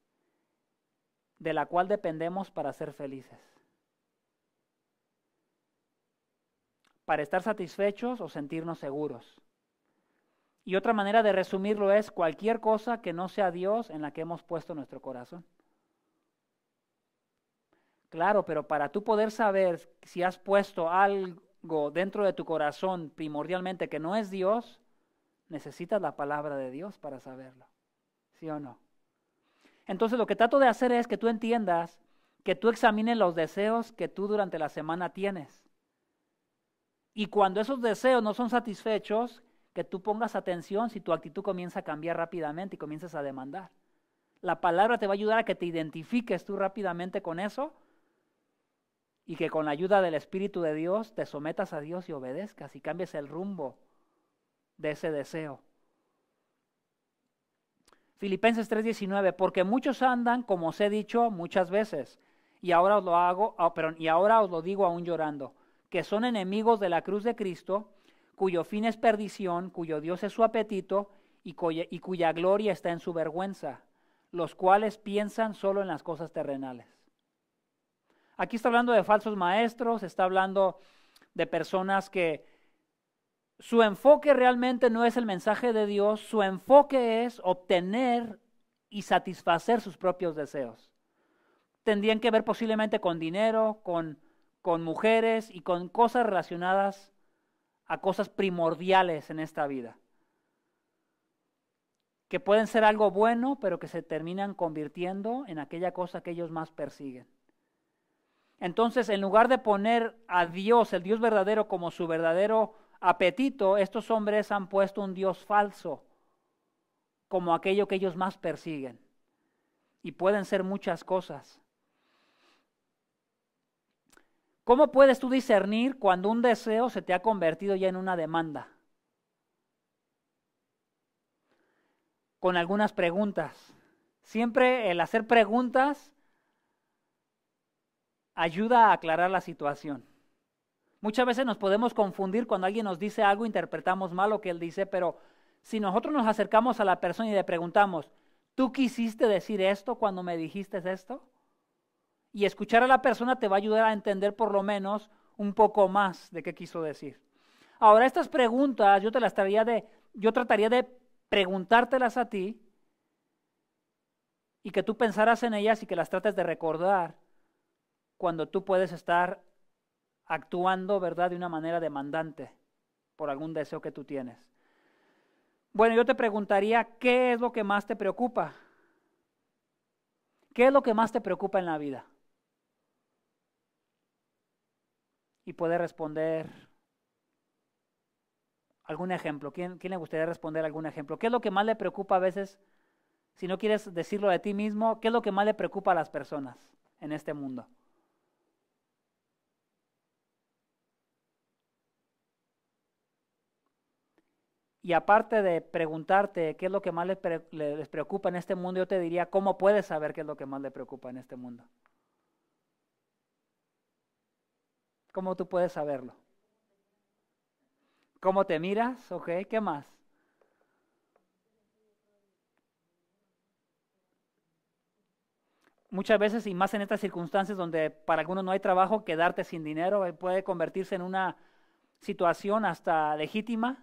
de la cual dependemos para ser felices. Para estar satisfechos o sentirnos seguros. Y otra manera de resumirlo es cualquier cosa que no sea Dios en la que hemos puesto nuestro corazón. Claro, pero para tú poder saber si has puesto algo dentro de tu corazón primordialmente que no es Dios, necesitas la palabra de Dios para saberlo. ¿Sí o no? Entonces lo que trato de hacer es que tú entiendas, que tú examines los deseos que tú durante la semana tienes. Y cuando esos deseos no son satisfechos, que tú pongas atención si tu actitud comienza a cambiar rápidamente y comienzas a demandar. La palabra te va a ayudar a que te identifiques tú rápidamente con eso y que con la ayuda del Espíritu de Dios te sometas a Dios y obedezcas y cambies el rumbo de ese deseo. Filipenses 3:19, porque muchos andan, como os he dicho muchas veces, y ahora os lo hago, ah, y ahora os lo digo aún llorando, que son enemigos de la cruz de Cristo, cuyo fin es perdición, cuyo Dios es su apetito, y y cuya gloria está en su vergüenza, los cuales piensan solo en las cosas terrenales. Aquí está hablando de falsos maestros, está hablando de personas que su enfoque realmente no es el mensaje de Dios, su enfoque es obtener y satisfacer sus propios deseos. Tendrían que ver posiblemente con dinero, con, con mujeres y con cosas relacionadas a cosas primordiales en esta vida que pueden ser algo bueno, pero que se terminan convirtiendo en aquella cosa que ellos más persiguen. Entonces, en lugar de poner a Dios, el Dios verdadero, como su verdadero apetito, estos hombres han puesto un Dios falso como aquello que ellos más persiguen. Y pueden ser muchas cosas. ¿Cómo puedes tú discernir cuando un deseo se te ha convertido ya en una demanda? Con algunas preguntas. Siempre el hacer preguntas ayuda a aclarar la situación. Muchas veces nos podemos confundir cuando alguien nos dice algo, interpretamos mal lo que él dice, pero si nosotros nos acercamos a la persona y le preguntamos, ¿tú quisiste decir esto cuando me dijiste esto? Y escuchar a la persona te va a ayudar a entender por lo menos un poco más de qué quiso decir. Ahora, estas preguntas yo te las trataría de, yo trataría de preguntártelas a ti y que tú pensaras en ellas y que las trates de recordar cuando tú puedes estar actuando, ¿verdad?, de una manera demandante por algún deseo que tú tienes. Bueno, yo te preguntaría, ¿qué es lo que más te preocupa? ¿Qué es lo que más te preocupa en la vida? Y puede responder algún ejemplo. ¿Quién, ¿Quién le gustaría responder algún ejemplo? ¿Qué es lo que más le preocupa a veces? Si no quieres decirlo de ti mismo, ¿qué es lo que más le preocupa a las personas en este mundo? Y aparte de preguntarte qué es lo que más les, preocupa en este mundo, yo te diría, ¿cómo puedes saber qué es lo que más le preocupa en este mundo? ¿Cómo tú puedes saberlo? ¿Cómo te miras? ¿Ok? ¿Qué más? Muchas veces, y más en estas circunstancias donde para algunos no hay trabajo, quedarte sin dinero eh, puede convertirse en una situación hasta legítima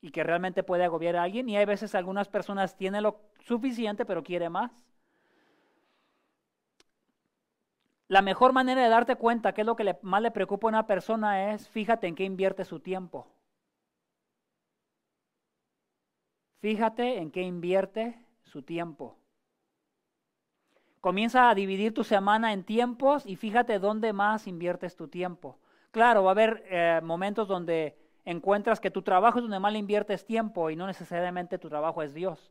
y que realmente puede agobiar a alguien. Y hay veces algunas personas tienen lo suficiente, pero quiere más. La mejor manera de darte cuenta qué es lo que más le preocupa a una persona es fíjate en qué invierte su tiempo. Fíjate en qué invierte su tiempo. Comienza a dividir tu semana en tiempos y fíjate dónde más inviertes tu tiempo. Claro, va a haber eh, momentos donde encuentras que tu trabajo es donde mal inviertes tiempo y no necesariamente tu trabajo es Dios,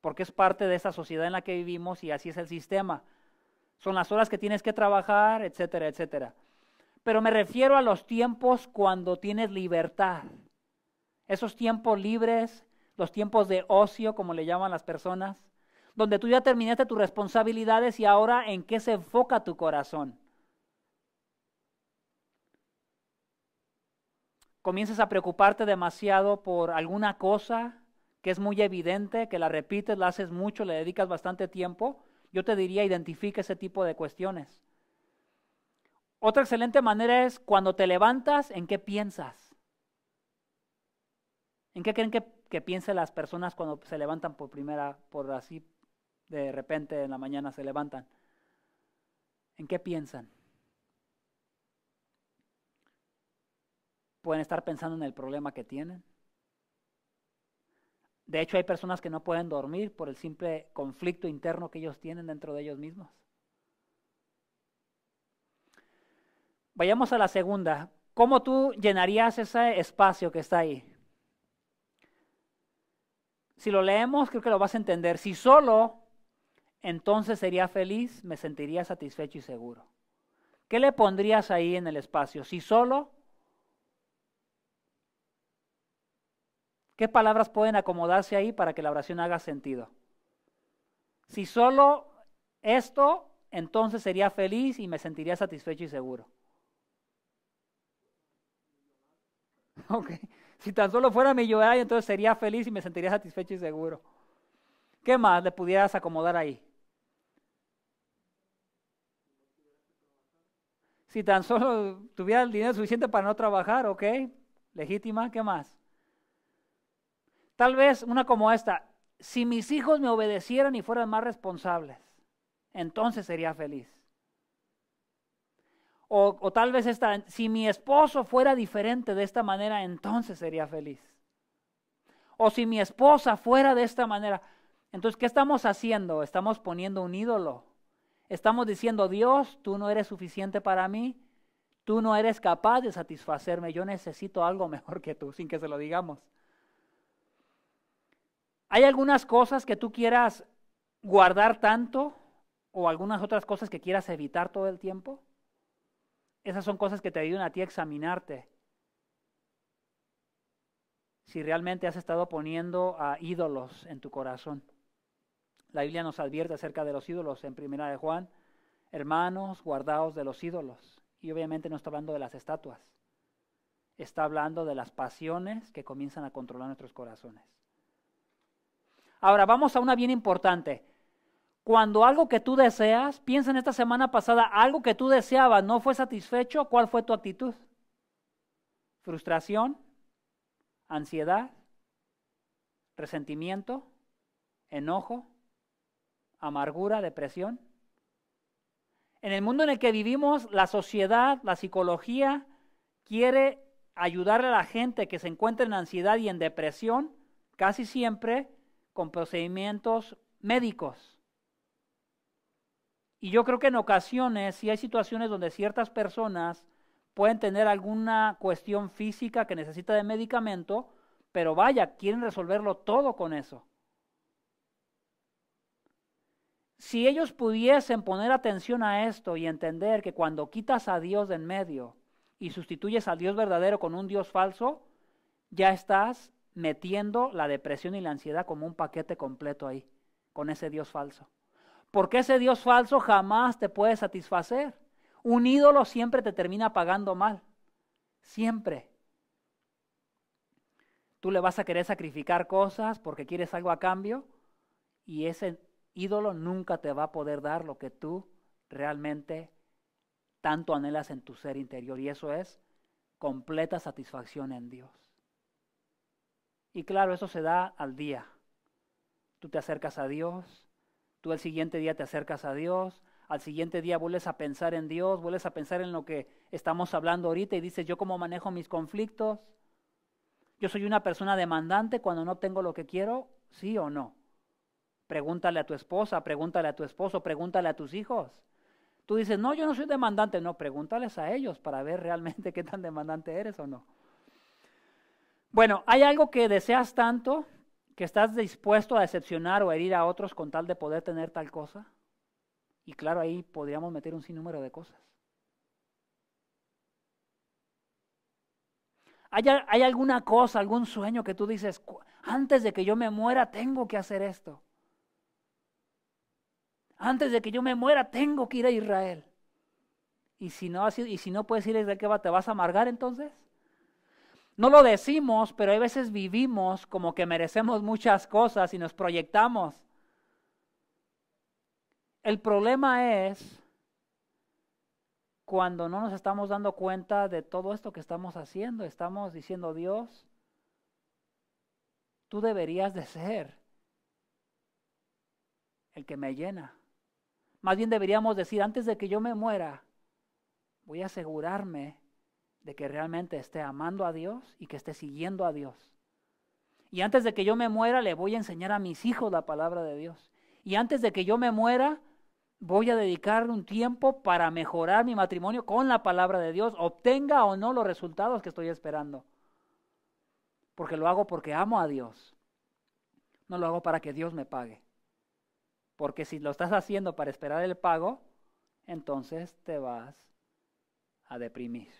porque es parte de esa sociedad en la que vivimos y así es el sistema. Son las horas que tienes que trabajar, etcétera, etcétera. Pero me refiero a los tiempos cuando tienes libertad. Esos tiempos libres, los tiempos de ocio, como le llaman las personas, donde tú ya terminaste tus responsabilidades y ahora en qué se enfoca tu corazón. comiences a preocuparte demasiado por alguna cosa que es muy evidente, que la repites, la haces mucho, le dedicas bastante tiempo, yo te diría identifica ese tipo de cuestiones. Otra excelente manera es cuando te levantas, ¿en qué piensas? ¿En qué creen que, que piensen las personas cuando se levantan por primera, por así de repente en la mañana se levantan? ¿En qué piensan? pueden estar pensando en el problema que tienen. De hecho, hay personas que no pueden dormir por el simple conflicto interno que ellos tienen dentro de ellos mismos. Vayamos a la segunda. ¿Cómo tú llenarías ese espacio que está ahí? Si lo leemos, creo que lo vas a entender. Si solo, entonces sería feliz, me sentiría satisfecho y seguro. ¿Qué le pondrías ahí en el espacio? Si solo, ¿Qué palabras pueden acomodarse ahí para que la oración haga sentido? Si solo esto, entonces sería feliz y me sentiría satisfecho y seguro. *laughs* Si tan solo fuera mi millonario, entonces sería feliz y me sentiría satisfecho y seguro. ¿Qué más le pudieras acomodar ahí? Si tan solo tuviera el dinero suficiente para no trabajar, ok, legítima, ¿qué más? Tal vez una como esta, si mis hijos me obedecieran y fueran más responsables, entonces sería feliz. O, tal vez esta, si mi esposo fuera diferente de esta manera, entonces sería feliz. O si mi esposa fuera de esta manera. Entonces, ¿qué estamos haciendo? Estamos poniendo un ídolo. Estamos diciendo, Dios, tú no eres suficiente para mí. Tú no eres capaz de satisfacerme. Yo necesito algo mejor que tú, sin que se lo digamos. Hay algunas cosas que tú quieras guardar tanto o algunas otras cosas que quieras evitar todo el tiempo. Esas son cosas que te ayudan a ti a examinarte. Si realmente has estado poniendo a ídolos en tu corazón. La Biblia nos advierte acerca de los ídolos en Primera de Juan. Hermanos, guardaos de los ídolos. Y obviamente no está hablando de las estatuas. Está hablando de las pasiones que comienzan a controlar nuestros corazones. Ahora vamos a una bien importante. Cuando algo que tú deseas, piensa en esta semana pasada, algo que tú deseabas no fue satisfecho, ¿cuál fue tu actitud? Frustración, ansiedad, resentimiento, enojo, amargura, depresión. En el mundo en el que vivimos, la sociedad, la psicología, quiere ayudar a la gente que se encuentra en ansiedad y en depresión, casi siempre con procedimientos médicos. Y yo creo que en ocasiones si hay situaciones donde ciertas personas pueden tener alguna cuestión física que necesita de medicamento, pero vaya, quieren resolverlo todo con eso. Si ellos pudiesen poner atención a esto y entender que cuando quitas a Dios en medio y sustituyes al Dios verdadero con un Dios falso, ya estás metiendo la depresión y la ansiedad como un paquete completo ahí, con ese Dios falso. Porque ese Dios falso jamás te puede satisfacer. Un ídolo siempre te termina pagando mal. Siempre. Tú le vas a querer sacrificar cosas porque quieres algo a cambio y ese ídolo nunca te va a poder dar lo que tú realmente tanto anhelas en tu ser interior. Y eso es completa satisfacción en Dios. Y claro, eso se da al día. Tú te acercas a Dios, tú al siguiente día te acercas a Dios, al siguiente día vuelves a pensar en Dios, vuelves a pensar en lo que estamos hablando ahorita y dices, yo cómo manejo mis conflictos, yo soy una persona demandante cuando no tengo lo que quiero, sí o no. Pregúntale a tu esposa, pregúntale a tu esposo, pregúntale a tus hijos. Tú dices, no, yo no soy demandante, no, pregúntales a ellos para ver realmente *laughs* qué tan demandante eres o no. Bueno, hay algo que deseas tanto que estás dispuesto a decepcionar o herir a otros con tal de poder tener tal cosa. Y claro, ahí podríamos meter un sinnúmero de cosas. ¿Hay, alguna cosa, algún sueño que tú dices, antes de que yo me muera tengo que hacer esto? Antes de que yo me muera tengo que ir a Israel. Y si no, y si no puedes ir a Israel, ¿qué va? ¿Te vas a amargar entonces? No lo decimos, pero hay veces vivimos como que merecemos muchas cosas y nos proyectamos. El problema es cuando no nos estamos dando cuenta de todo esto que estamos haciendo. Estamos diciendo, Dios, tú deberías de ser el que me llena. Más bien deberíamos decir, antes de que yo me muera, voy a asegurarme de que realmente esté amando a Dios y que esté siguiendo a Dios. Y antes de que yo me muera, le voy a enseñar a mis hijos la palabra de Dios. Y antes de que yo me muera, voy a dedicar un tiempo para mejorar mi matrimonio con la palabra de Dios, obtenga o no los resultados que estoy esperando. Porque lo hago porque amo a Dios. No lo hago para que Dios me pague. Porque si lo estás haciendo para esperar el pago, entonces te vas a deprimir.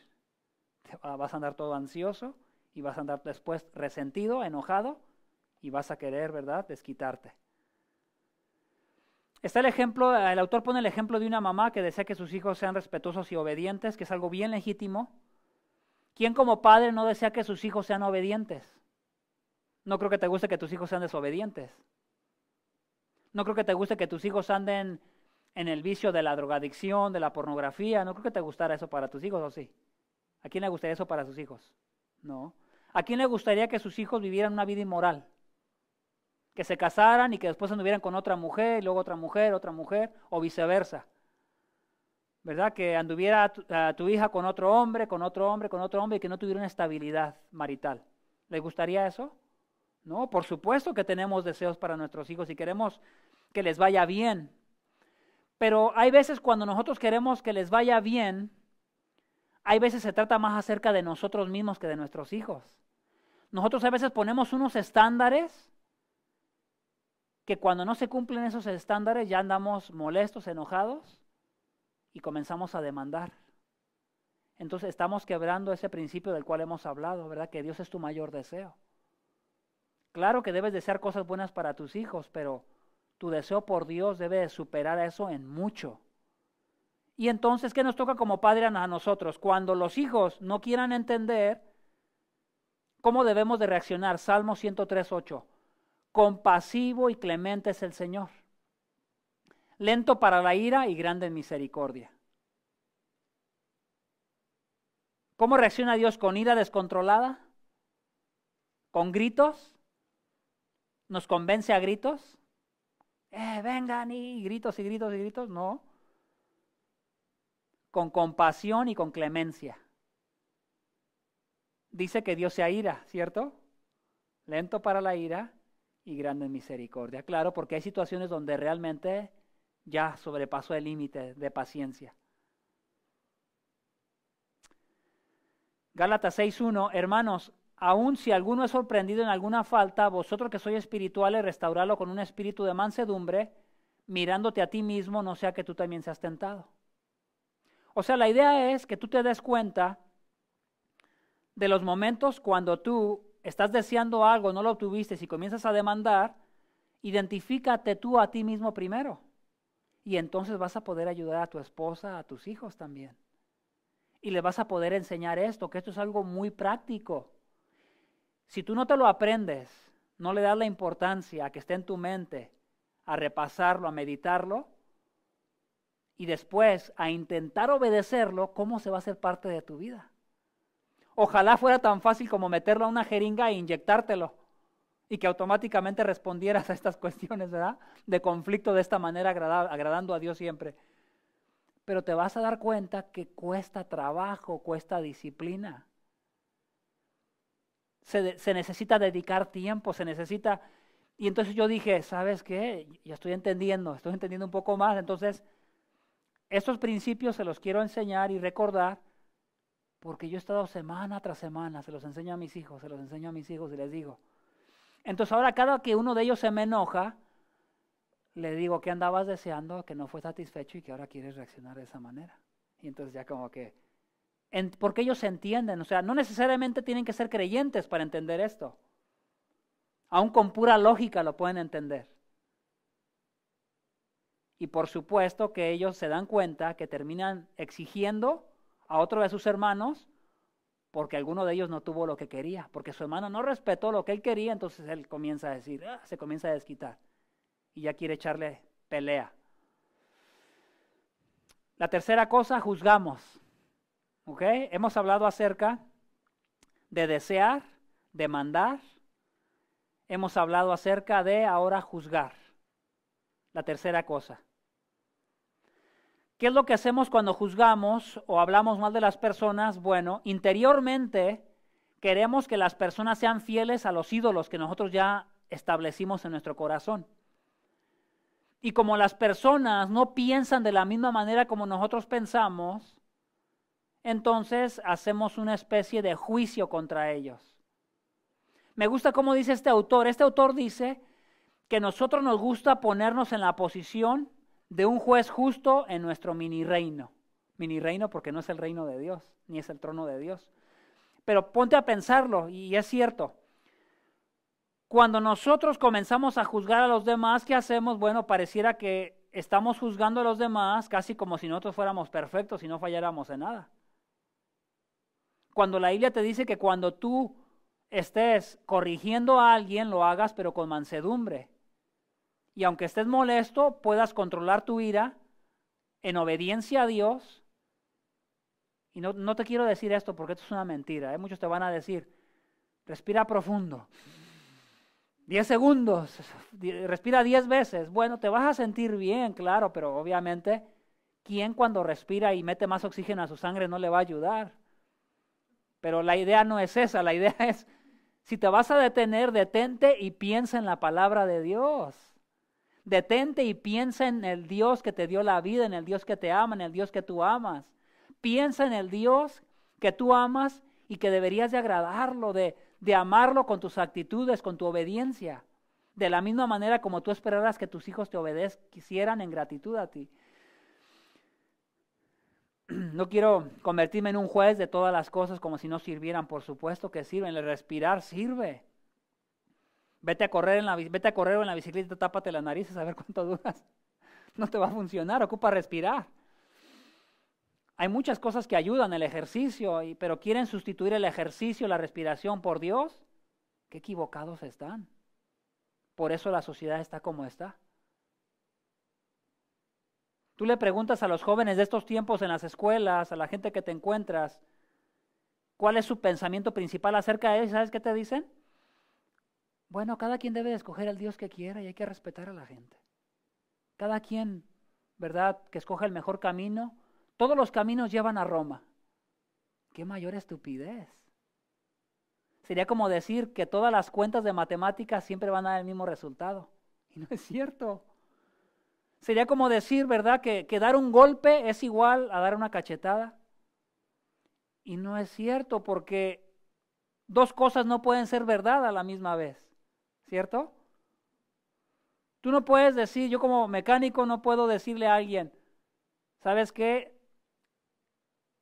Ah, vas a andar todo ansioso y vas a andar después resentido, enojado y vas a querer, ¿verdad?, desquitarte. Está el ejemplo, ah, el autor pone el ejemplo de una mamá que desea que sus hijos sean respetuosos y obedientes, que es algo bien legítimo. ¿Quién como padre no desea que sus hijos sean obedientes? No creo que te guste que tus hijos sean desobedientes. No creo que te guste que tus hijos anden en el vicio de la drogadicción, de la pornografía. No creo que te gustara eso para tus hijos, ¿o sí? ¿A quién le gustaría eso para sus hijos? No. ¿A quién le gustaría que sus hijos vivieran una vida inmoral? Que se casaran y que después anduvieran con otra mujer, y luego otra mujer, otra mujer, o viceversa. ¿Verdad? Que anduviera tu, hija con otro hombre, con otro hombre, con otro hombre y que no tuviera una estabilidad marital. ¿Le gustaría eso? No, por supuesto que tenemos deseos para nuestros hijos y queremos que les vaya bien. Pero hay veces cuando nosotros queremos que les vaya bien, hay veces se trata más acerca de nosotros mismos que de nuestros hijos. Nosotros a veces ponemos unos estándares que cuando no se cumplen esos estándares ya andamos molestos, enojados y comenzamos a demandar. Entonces estamos quebrando ese principio del cual hemos hablado, ¿verdad? Que Dios es tu mayor deseo. Claro que debes desear cosas buenas para tus hijos, pero tu deseo por Dios debe superar eso en mucho. Y entonces, ¿qué nos toca como padre a nosotros? Cuando los hijos no quieran entender, ¿cómo debemos de reaccionar? Salmo 103.8. Compasivo y clemente es el Señor. Lento para la ira y grande en misericordia. ¿Cómo reacciona Dios con ira descontrolada? ¿Con gritos? ¿Nos convence a gritos? Eh, vengan y gritos y gritos y gritos. No con compasión y con clemencia. Dice que Dios se ira, ¿cierto? Lento para la ira y grande en misericordia. Claro, porque hay situaciones donde realmente ya sobrepasó el límite de paciencia. Gálatas 6.1, hermanos, aun si alguno es sorprendido en alguna falta, vosotros que sois espirituales, restaurarlo con un espíritu de mansedumbre, mirándote a ti mismo, no sea que tú también seas tentado. O sea, la idea es que tú te des cuenta de los momentos cuando tú estás deseando algo, no lo obtuviste, y comienzas a demandar, identifícate tú a ti mismo primero. Y entonces vas a poder ayudar a tu esposa, a tus hijos también. Y les vas a poder enseñar esto, que esto es algo muy práctico. Si tú no te lo aprendes, no le das la importancia a que esté en tu mente, a repasarlo, a meditarlo, y después a intentar obedecerlo, ¿cómo se va a hacer parte de tu vida? Ojalá fuera tan fácil como meterlo a una jeringa e inyectártelo y que automáticamente respondieras a estas *laughs* cuestiones, ¿verdad? De conflicto de esta manera, agradando a Dios siempre. Pero te vas a dar cuenta que cuesta trabajo, cuesta disciplina. Se, se necesita dedicar tiempo, se necesita... Y entonces yo dije, ¿sabes qué? Ya estoy entendiendo, estoy entendiendo un poco más. Entonces estos principios se los quiero enseñar y recordar porque yo he estado semana tras semana, se los enseño a mis hijos, se los enseño a mis hijos y les digo. Entonces ahora cada que uno de ellos se me enoja, le digo que andabas deseando, que no fue satisfecho y que ahora quieres reaccionar de esa manera. Y entonces ya como que, porque ellos se entienden, o sea, no necesariamente tienen que ser creyentes para entender esto. Aún con pura lógica lo pueden entender. Y por supuesto que ellos se dan cuenta que terminan exigiendo a otro de sus hermanos porque alguno de ellos no tuvo lo que quería, porque su hermano no respetó lo que él quería, entonces él comienza a decir, ah", se comienza a desquitar y ya quiere echarle pelea. La tercera cosa, juzgamos. ¿Ok? Hemos hablado acerca de desear, demandar. Hemos hablado acerca de ahora juzgar la tercera cosa. ¿Qué es lo que hacemos cuando juzgamos o hablamos mal de las personas? Bueno, interiormente queremos que las personas sean fieles a los ídolos que nosotros ya establecimos en nuestro corazón. Y como las personas no piensan de la misma manera como nosotros pensamos, entonces hacemos una especie de juicio contra ellos. Me gusta cómo dice este autor. Este autor dice que nosotros nos gusta ponernos en la posición de un juez justo en nuestro mini reino. Mini reino porque no es el reino de Dios, ni es el trono de Dios. Pero ponte a pensarlo, y es cierto. Cuando nosotros comenzamos a juzgar a los demás, ¿qué hacemos? Bueno, pareciera que estamos juzgando a los demás casi como si nosotros fuéramos perfectos y no falláramos en nada. Cuando la Biblia te dice que cuando tú estés corrigiendo a alguien, lo hagas pero con mansedumbre, y aunque estés molesto, puedas controlar tu ira en obediencia a Dios. Y no, no te quiero decir esto porque esto es una mentira. ¿eh? Muchos te van a decir, respira profundo. Diez segundos, respira diez veces. Bueno, te vas a sentir bien, claro, pero obviamente, ¿quién cuando respira y mete más oxígeno a su sangre no le va a ayudar? Pero la idea no es esa, la idea *laughs* es, si te vas a detener, detente y piensa en la palabra de Dios. Detente y piensa en el Dios que te dio la vida, en el Dios que te ama, en el Dios que tú amas. Piensa en el Dios que tú amas y que deberías de agradarlo, de, de amarlo con tus actitudes, con tu obediencia. De la misma manera como tú esperaras que tus hijos te obedecieran en gratitud a ti. *clears throat* No quiero convertirme en un juez de todas las cosas como si no sirvieran. Por supuesto que sirven. El respirar sirve. Vete a correr en la, vete a correr en la bicicleta, tápate la narices a ver cuánto duras. *laughs* No te va a funcionar, ocupa respirar. Hay muchas cosas que ayudan el ejercicio, pero quieren sustituir el ejercicio, la respiración por Dios. Qué equivocados están. Por eso la sociedad está como está. Tú le preguntas a los jóvenes de estos tiempos en las escuelas, a la gente que te encuentras, ¿cuál es su pensamiento principal acerca de eso? ¿Sabes qué te dicen? Bueno, cada quien debe escoger al Dios que quiera y hay que respetar a la gente. Cada quien, ¿verdad?, que escoja el mejor camino. Todos los caminos llevan a Roma. ¡Qué mayor estupidez! Sería como decir que todas las cuentas de matemáticas siempre van a dar el mismo resultado. Y no es cierto. Sería como decir, ¿verdad?, que dar un golpe es igual a dar una cachetada. Y no es cierto porque dos cosas no pueden ser verdad a la misma vez. ¿cierto? Tú no puedes decir, yo como mecánico no puedo decirle a alguien, ¿sabes qué?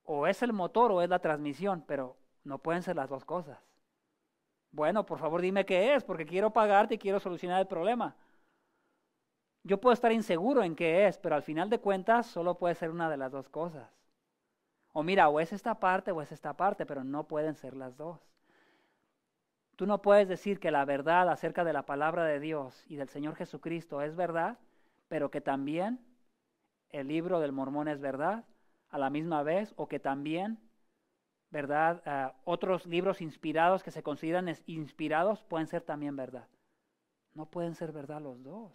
O es el motor o es la transmisión, pero no pueden ser las dos cosas. Bueno, por favor dime qué es, porque quiero pagarte y quiero solucionar el problema. Yo puedo estar inseguro en qué es, pero al final de cuentas solo puede ser una de las dos cosas. O mira, o es esta parte o es esta parte, pero no pueden ser las dos. Tú no puedes decir que la verdad acerca de la palabra de Dios y del Señor Jesucristo es verdad, pero que también el libro del mormón es verdad a la misma vez, o que también, ¿verdad? Ah, otros libros inspirados que se consideran inspirados pueden ser también verdad. No pueden ser verdad los dos.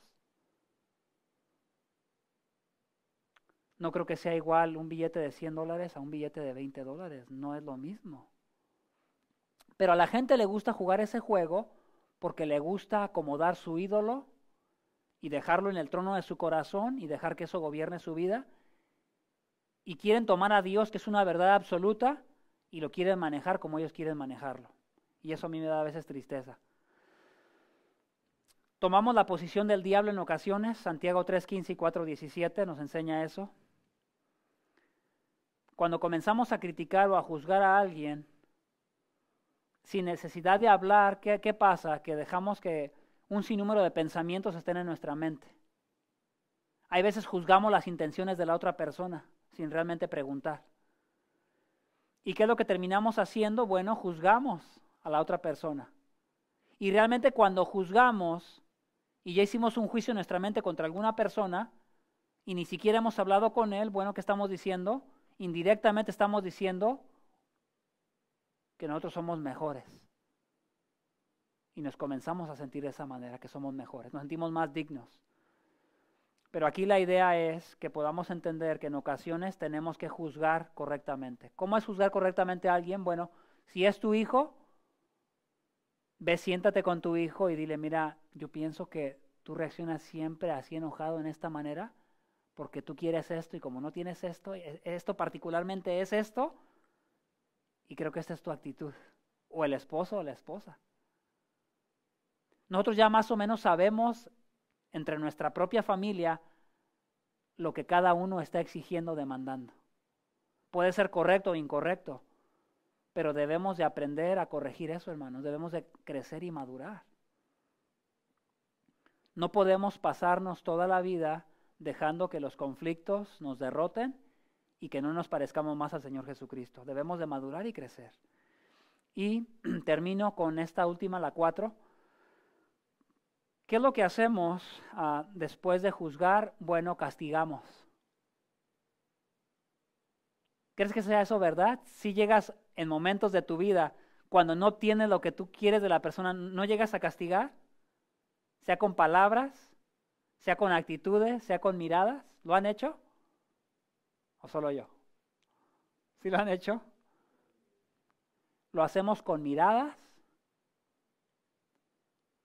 No creo que sea igual un billete de 100 dólares a un billete de 20 dólares. No es lo mismo. Pero a la gente le gusta jugar ese juego porque le gusta acomodar su ídolo y dejarlo en el trono de su corazón y dejar que eso gobierne su vida. Y quieren tomar a Dios, que es una verdad absoluta, y lo quieren manejar como ellos quieren manejarlo. Y eso a mí me da a veces tristeza. Tomamos la posición del diablo en ocasiones, Santiago 3 15 y 17 nos enseña eso. Cuando comenzamos a criticar o a juzgar a alguien, sin necesidad de hablar, ¿qué, pasa? Que dejamos que un sinnúmero de pensamientos estén en nuestra mente. Hay veces juzgamos las intenciones de la otra persona sin realmente preguntar. ¿Y qué es lo que terminamos haciendo? Bueno, juzgamos a la otra persona. Y realmente cuando juzgamos y ya hicimos un juicio en nuestra mente contra alguna persona y ni siquiera hemos hablado con él, bueno, ¿qué estamos diciendo? Indirectamente estamos diciendo, que nosotros somos mejores. Y nos comenzamos a sentir de esa manera, que somos mejores, nos sentimos más dignos. Pero aquí la idea es que podamos entender que en ocasiones tenemos que juzgar correctamente. ¿Cómo es juzgar correctamente a alguien? Bueno, si es tu hijo, ve, siéntate con tu hijo y dile, mira, yo pienso que tú reaccionas siempre así enojado en esta manera porque tú quieres esto y como no tienes esto, e-, esto particularmente es esto, y creo que esta es tu actitud. O el esposo o la esposa. Nosotros ya más o menos sabemos entre nuestra propia familia lo que cada uno está exigiendo, demandando. Puede ser correcto o incorrecto, pero debemos de aprender a corregir eso, hermanos. Debemos de crecer y madurar. No podemos pasarnos toda la vida dejando que los conflictos nos derroten y que no nos parezcamos más al Señor Jesucristo. Debemos de madurar y crecer. Y *clears throat* termino con esta última, la cuatro. ¿Qué es lo que hacemos ah, después de juzgar? Bueno, castigamos. ¿Crees que sea eso verdad? Si llegas en momentos de tu vida, cuando no tienes lo que tú quieres de la persona, ¿no llegas a castigar? Sea con palabras, sea con actitudes, sea con miradas. ¿Lo han hecho? ¿O solo yo? ¿Sí lo han hecho? Lo hacemos con miradas,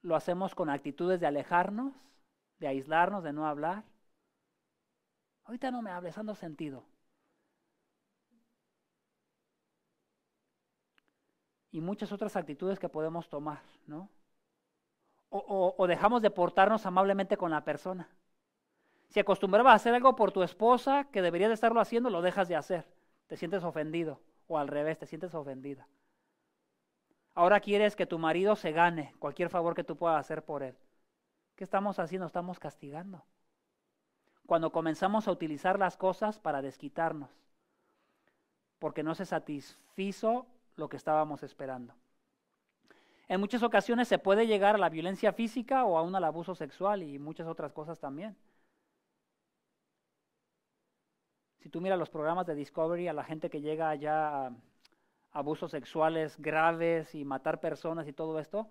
lo hacemos con actitudes de alejarnos, de aislarnos, de no hablar. Ahorita no me hables, ando sentido. Y muchas otras actitudes que podemos tomar, ¿no? O, o dejamos de portarnos amablemente con la persona. Si acostumbrabas a hacer algo por tu esposa que debería de estarlo haciendo, lo dejas de hacer. Te sientes ofendido. O al revés, te sientes ofendida. Ahora quieres que tu marido se gane cualquier favor que tú puedas hacer por él. ¿Qué estamos haciendo? Estamos castigando. Cuando comenzamos a utilizar las cosas para desquitarnos. Porque no se satisfizo lo que estábamos esperando. En muchas ocasiones se puede llegar a la violencia física o aún al abuso sexual y muchas otras cosas también. Si tú miras los programas de Discovery, a la gente que llega allá a abusos sexuales graves y matar personas y todo esto,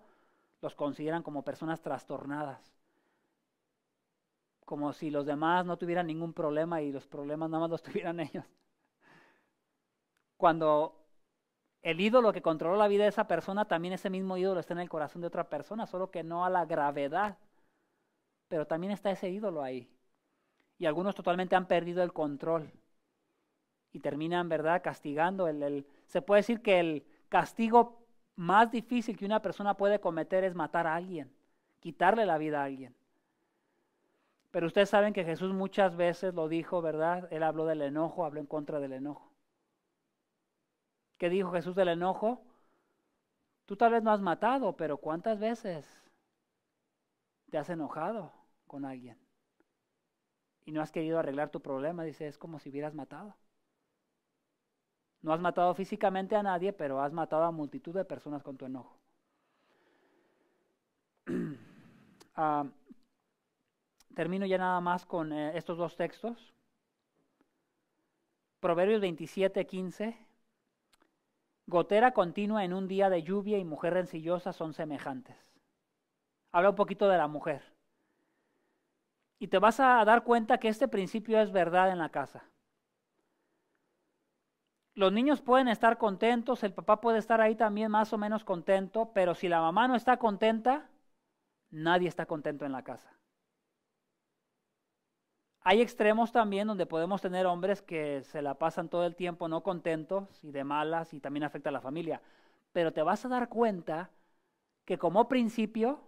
los consideran como personas trastornadas. Como si los demás no tuvieran ningún problema y los problemas nada más los *laughs* tuvieran ellos. Cuando el ídolo que controló la vida de esa persona, también ese mismo ídolo está en el corazón de otra persona, solo que no a la gravedad. Pero también está ese ídolo ahí. Y algunos totalmente han perdido el control y terminan, ¿verdad?, castigando. El, el, se puede decir que el castigo más difícil que una persona puede cometer es matar a alguien, quitarle la vida a alguien. Pero ustedes saben que Jesús muchas veces lo dijo, ¿verdad? Él habló del enojo, habló en contra del enojo. ¿Qué dijo Jesús del enojo? Tú tal vez no has matado, pero ¿cuántas veces te has enojado con alguien? Y no has querido arreglar tu problema, dice, es como si hubieras matado. No has matado físicamente a nadie, pero has matado a multitud de personas con tu enojo. *clears throat* Ah, termino ya nada más con eh, estos dos textos. Proverbios 27, 15. Gotera continua en un día de lluvia y mujer rencillosa son semejantes. Habla un poquito de la mujer. Y te vas a dar cuenta que este principio es verdad en la casa los niños pueden estar contentos, el papá puede estar ahí también más o menos contento, pero si la mamá no está contenta, nadie está contento en la casa. Hay extremos también donde podemos tener hombres que se la pasan todo el tiempo no contentos y de malas y también afecta a la familia. Pero te vas a dar cuenta que como principio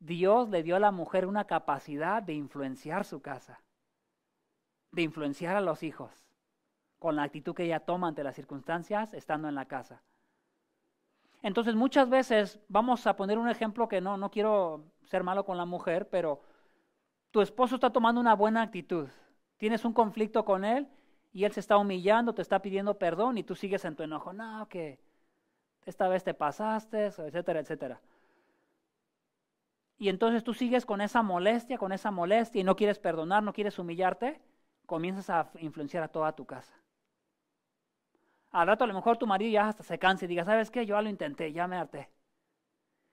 Dios le dio a la mujer una capacidad de influenciar su casa, de influenciar a los hijos con la actitud que ella toma ante las circunstancias estando en la casa. Entonces muchas veces, vamos a poner un ejemplo que no, no quiero ser malo con la mujer, pero tu esposo está tomando una buena actitud, tienes un conflicto con él y él se está humillando, te está pidiendo perdón y tú sigues en tu enojo, no, que esta vez te pasaste, etcétera, etcétera. Y entonces tú sigues con esa molestia, con esa molestia y no quieres perdonar, no quieres humillarte, comienzas a influenciar a toda tu casa. Al rato a lo mejor tu marido ya hasta se cansa y diga, ¿sabes qué? Yo ya lo intenté, ya me harté.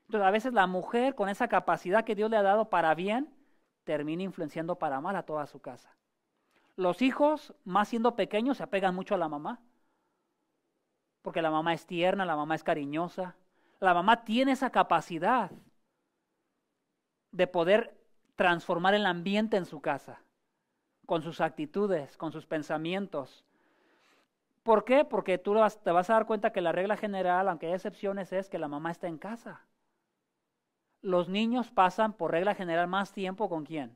Entonces a veces la mujer con esa capacidad que Dios le ha dado para bien, termina influenciando para mal a toda su casa. Los hijos, más siendo pequeños, se apegan mucho a la mamá. Porque la mamá es tierna, la mamá es cariñosa. La mamá tiene esa capacidad de poder transformar el ambiente en su casa, con sus actitudes, con sus pensamientos, ¿Por qué? Porque tú te vas a dar cuenta que la regla general, aunque hay excepciones, es que la mamá está en casa. Los niños pasan por regla general más tiempo con quién?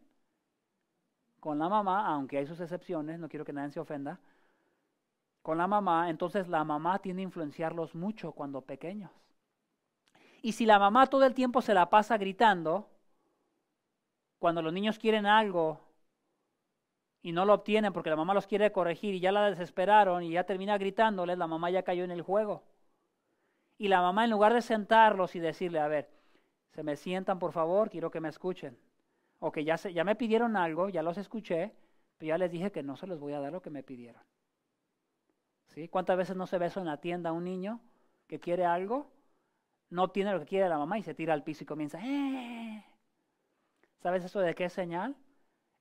Con la mamá, aunque hay sus excepciones, no quiero que nadie se ofenda. Con la mamá, entonces la mamá tiende a influenciarlos mucho cuando pequeños. Y si la mamá todo el tiempo se la pasa gritando, cuando los niños quieren algo y no lo obtienen porque la mamá los quiere corregir y ya la desesperaron y ya termina gritándoles, la mamá ya cayó en el juego. Y la mamá en lugar de sentarlos y decirle, a ver, se me sientan por favor, quiero que me escuchen. O que ya, se, ya me pidieron algo, ya los escuché, pero pues ya les dije que no se los voy a dar lo que me pidieron. ¿Sí? ¿Cuántas veces no se ve eso en la tienda un niño que quiere algo, no obtiene lo que quiere la mamá y se tira al piso y comienza, eh"? ¿Sabes eso de qué señal?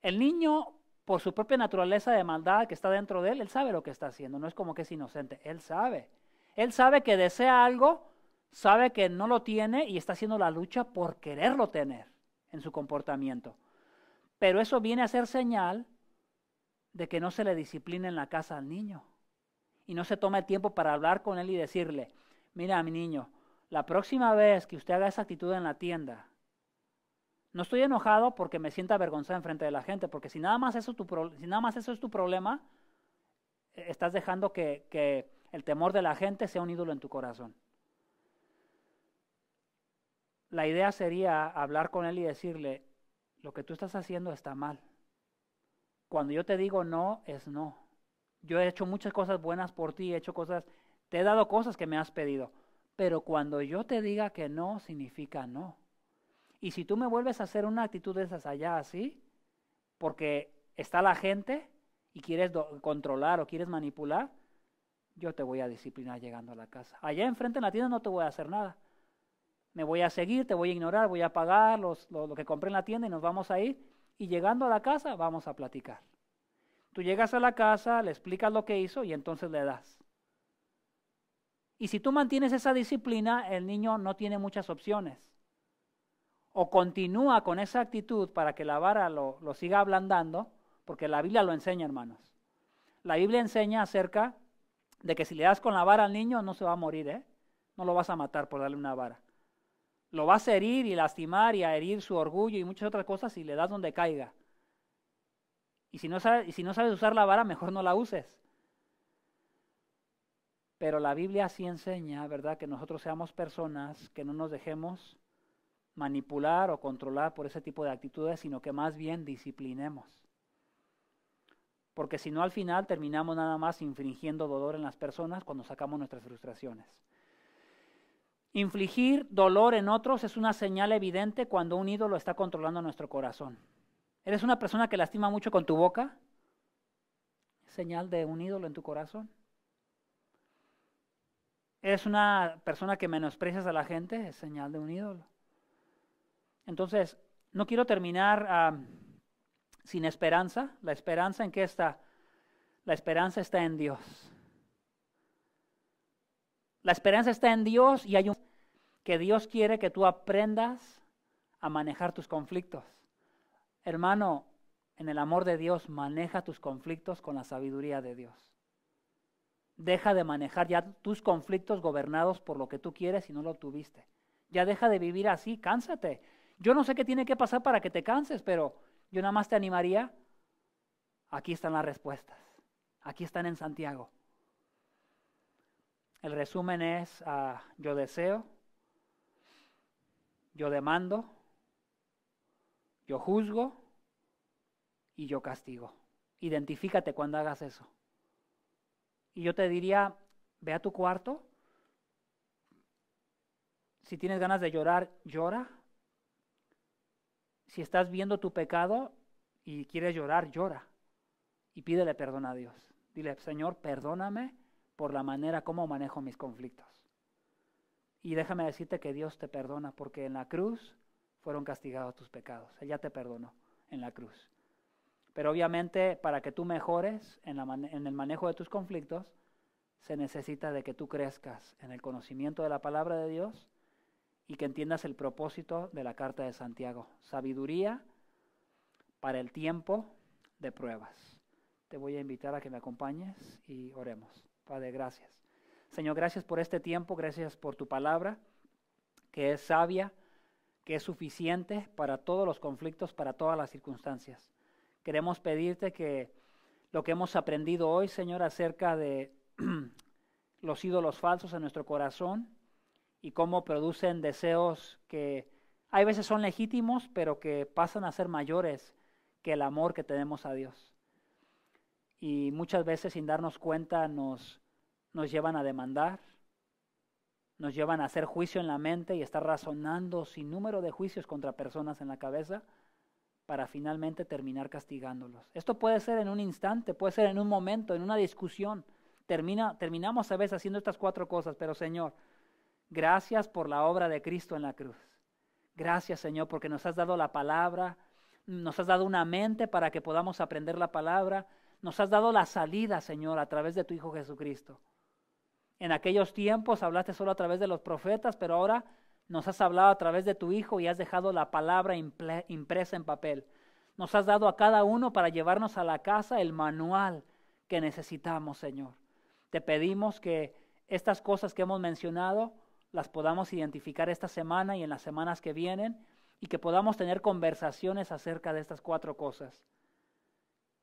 El niño por su propia naturaleza de maldad que está dentro de él, él sabe lo que está haciendo, no es como que es inocente, él sabe. Él sabe que desea algo, sabe que no lo tiene y está haciendo la lucha por quererlo tener en su comportamiento. Pero eso viene a ser señal de que no se le disciplina en la casa al niño y no se toma el tiempo para hablar con él y decirle, mira mi niño, la próxima vez que usted haga esa actitud en la tienda, no estoy enojado porque me sienta avergonzado enfrente de la gente, porque si nada más eso, tu si nada más eso es tu problema, eh, estás dejando que, que el temor de la gente sea un ídolo en tu corazón. La idea sería hablar con él y decirle, lo que tú estás haciendo está mal. Cuando yo te digo no, es no. Yo he hecho muchas cosas buenas por ti, he hecho cosas, te he dado cosas que me has pedido, pero cuando yo te diga que no, significa no. Y si tú me vuelves a hacer una actitud de esas allá así, porque está la gente y quieres controlar o quieres manipular, yo te voy a disciplinar llegando a la casa. Allá enfrente en la tienda no te voy a hacer nada. Me voy a seguir, te voy a ignorar, voy a pagar lo, lo que compré en la tienda y nos vamos a ir. Y llegando a la casa vamos a platicar. Tú llegas a la casa, le explicas lo que hizo y entonces le das. Y si tú mantienes esa disciplina, el niño no tiene muchas opciones o continúa con esa actitud para que la vara lo, lo siga ablandando, porque la Biblia lo enseña, hermanos. La Biblia enseña acerca de que si le das con la vara al niño no se va a morir, ¿eh? No lo vas a matar por darle una vara. Lo vas a herir y lastimar y a herir su orgullo y muchas otras cosas si le das donde caiga. Y si no, sabes, y si no sabes usar la vara, mejor no la uses. Pero la Biblia sí enseña, ¿verdad?, que nosotros seamos personas que no nos dejemos manipular o controlar por ese tipo de actitudes, sino que más bien disciplinemos. Porque si no al final terminamos nada más infringiendo dolor en las personas cuando sacamos nuestras frustraciones. Infligir dolor en otros es una señal evidente cuando un ídolo está controlando nuestro corazón. ¿Eres una persona que lastima mucho con tu boca? Señal de un ídolo en tu corazón. ¿Eres una persona que menosprecias a la gente? Es señal de un ídolo. Entonces, no quiero terminar sin esperanza. ¿La esperanza en qué está? La esperanza está en Dios. La esperanza está en Dios y hay un que Dios quiere que tú aprendas a manejar tus conflictos. Hermano, en el amor de Dios, maneja tus conflictos con la sabiduría de Dios. Deja de manejar ya tus conflictos gobernados por lo que tú quieres y no lo tuviste. Ya deja de vivir así, cánsate. Yo no sé qué tiene que pasar para que te canses, pero yo nada más te animaría. Aquí están las respuestas. Aquí están en Santiago. El resumen es, ah, yo deseo, yo demando, yo juzgo y yo castigo. Identifícate cuando hagas eso. Y yo te diría, ve a tu cuarto. Si tienes ganas de llorar, llora. Si estás viendo tu pecado y quieres llorar, llora y pídele perdón a Dios. Dile, Señor, perdóname por la manera como manejo mis conflictos. Y déjame decirte que Dios te perdona porque en la cruz fueron castigados tus pecados. Él ya te perdonó en la cruz. Pero obviamente para que tú mejores en, en, el manejo de tus conflictos, se necesita de que tú crezcas en el conocimiento de la palabra de Dios y que entiendas el propósito de la carta de Santiago. Sabiduría para el tiempo de pruebas. Te voy a invitar a que me acompañes y oremos. Padre, gracias. Señor, gracias por este tiempo, gracias por tu palabra, que es sabia, que es suficiente para todos los conflictos, para todas las circunstancias. Queremos pedirte que lo que hemos aprendido hoy, Señor, acerca de *clears throat* los ídolos falsos en nuestro corazón, y cómo producen deseos que hay veces son legítimos, pero que pasan a ser mayores que el amor que tenemos a Dios. Y muchas veces sin darnos cuenta nos, nos llevan a demandar, nos llevan a hacer juicio en la mente y estar razonando sin número de juicios contra personas en la cabeza para finalmente terminar castigándolos. Esto puede ser en un instante, puede ser en un momento, en una discusión. Termina, terminamos a veces haciendo estas cuatro cosas, pero Señor, Gracias por la obra de Cristo en la cruz. Gracias, Señor, porque nos has dado la palabra, nos has dado una mente para que podamos aprender la palabra, nos has dado la salida, Señor, a través de tu Hijo Jesucristo. En aquellos tiempos hablaste solo a través de los profetas, pero ahora nos has hablado a través de tu Hijo y has dejado la palabra impresa en papel. Nos has dado a cada uno para llevarnos a la casa el manual que necesitamos, Señor. Te pedimos que estas cosas que hemos mencionado, las podamos identificar esta semana y en las semanas que vienen y que podamos tener conversaciones acerca de estas cuatro cosas.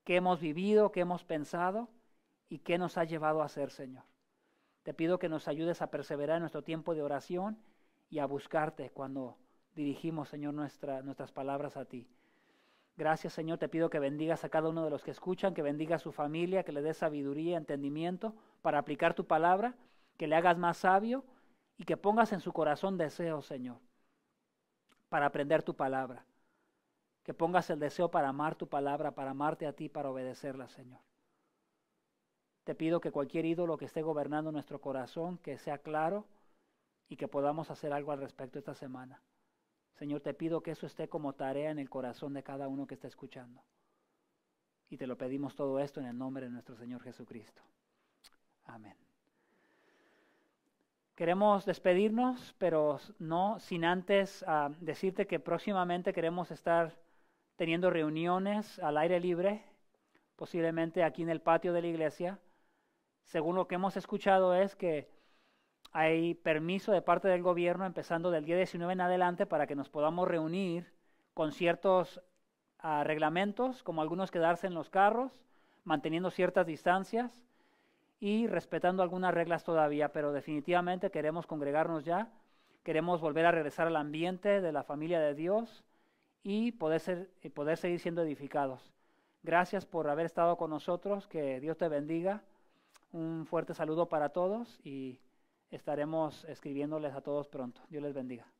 ¿Qué hemos vivido, qué hemos pensado y qué nos ha llevado a hacer, Señor? Te pido que nos ayudes a perseverar en nuestro tiempo de oración y a buscarte cuando dirigimos, Señor, nuestras palabras a ti. Gracias, Señor. Te pido que bendigas a cada uno de los que escuchan, que bendiga a su familia, que le dé sabiduría, entendimiento para aplicar tu palabra, que le hagas más sabio y que pongas en su corazón deseos, Señor, para aprender tu palabra. Que pongas el deseo para amar tu palabra, para amarte a ti, para obedecerla, Señor. Te pido que cualquier ídolo que esté gobernando nuestro corazón, que sea claro y que podamos hacer algo al respecto esta semana. Señor, te pido que eso esté como tarea en el corazón de cada uno que está escuchando. Y te lo pedimos todo esto en el nombre de nuestro Señor Jesucristo. Amén. Queremos despedirnos, pero no sin antes ah, decirte que próximamente queremos estar teniendo reuniones al aire libre, posiblemente aquí en el patio de la iglesia. Según lo que hemos escuchado es que hay permiso de parte del gobierno empezando del día 19 en adelante para que nos podamos reunir con ciertos ah, reglamentos, como algunos quedarse en los carros, manteniendo ciertas distancias y respetando algunas reglas todavía, pero definitivamente queremos congregarnos ya, queremos volver a regresar al ambiente de la familia de Dios y poder, ser, poder seguir siendo edificados. Gracias por haber estado con nosotros, que Dios te bendiga. Un fuerte saludo para todos y estaremos escribiéndoles a todos pronto. Dios les bendiga.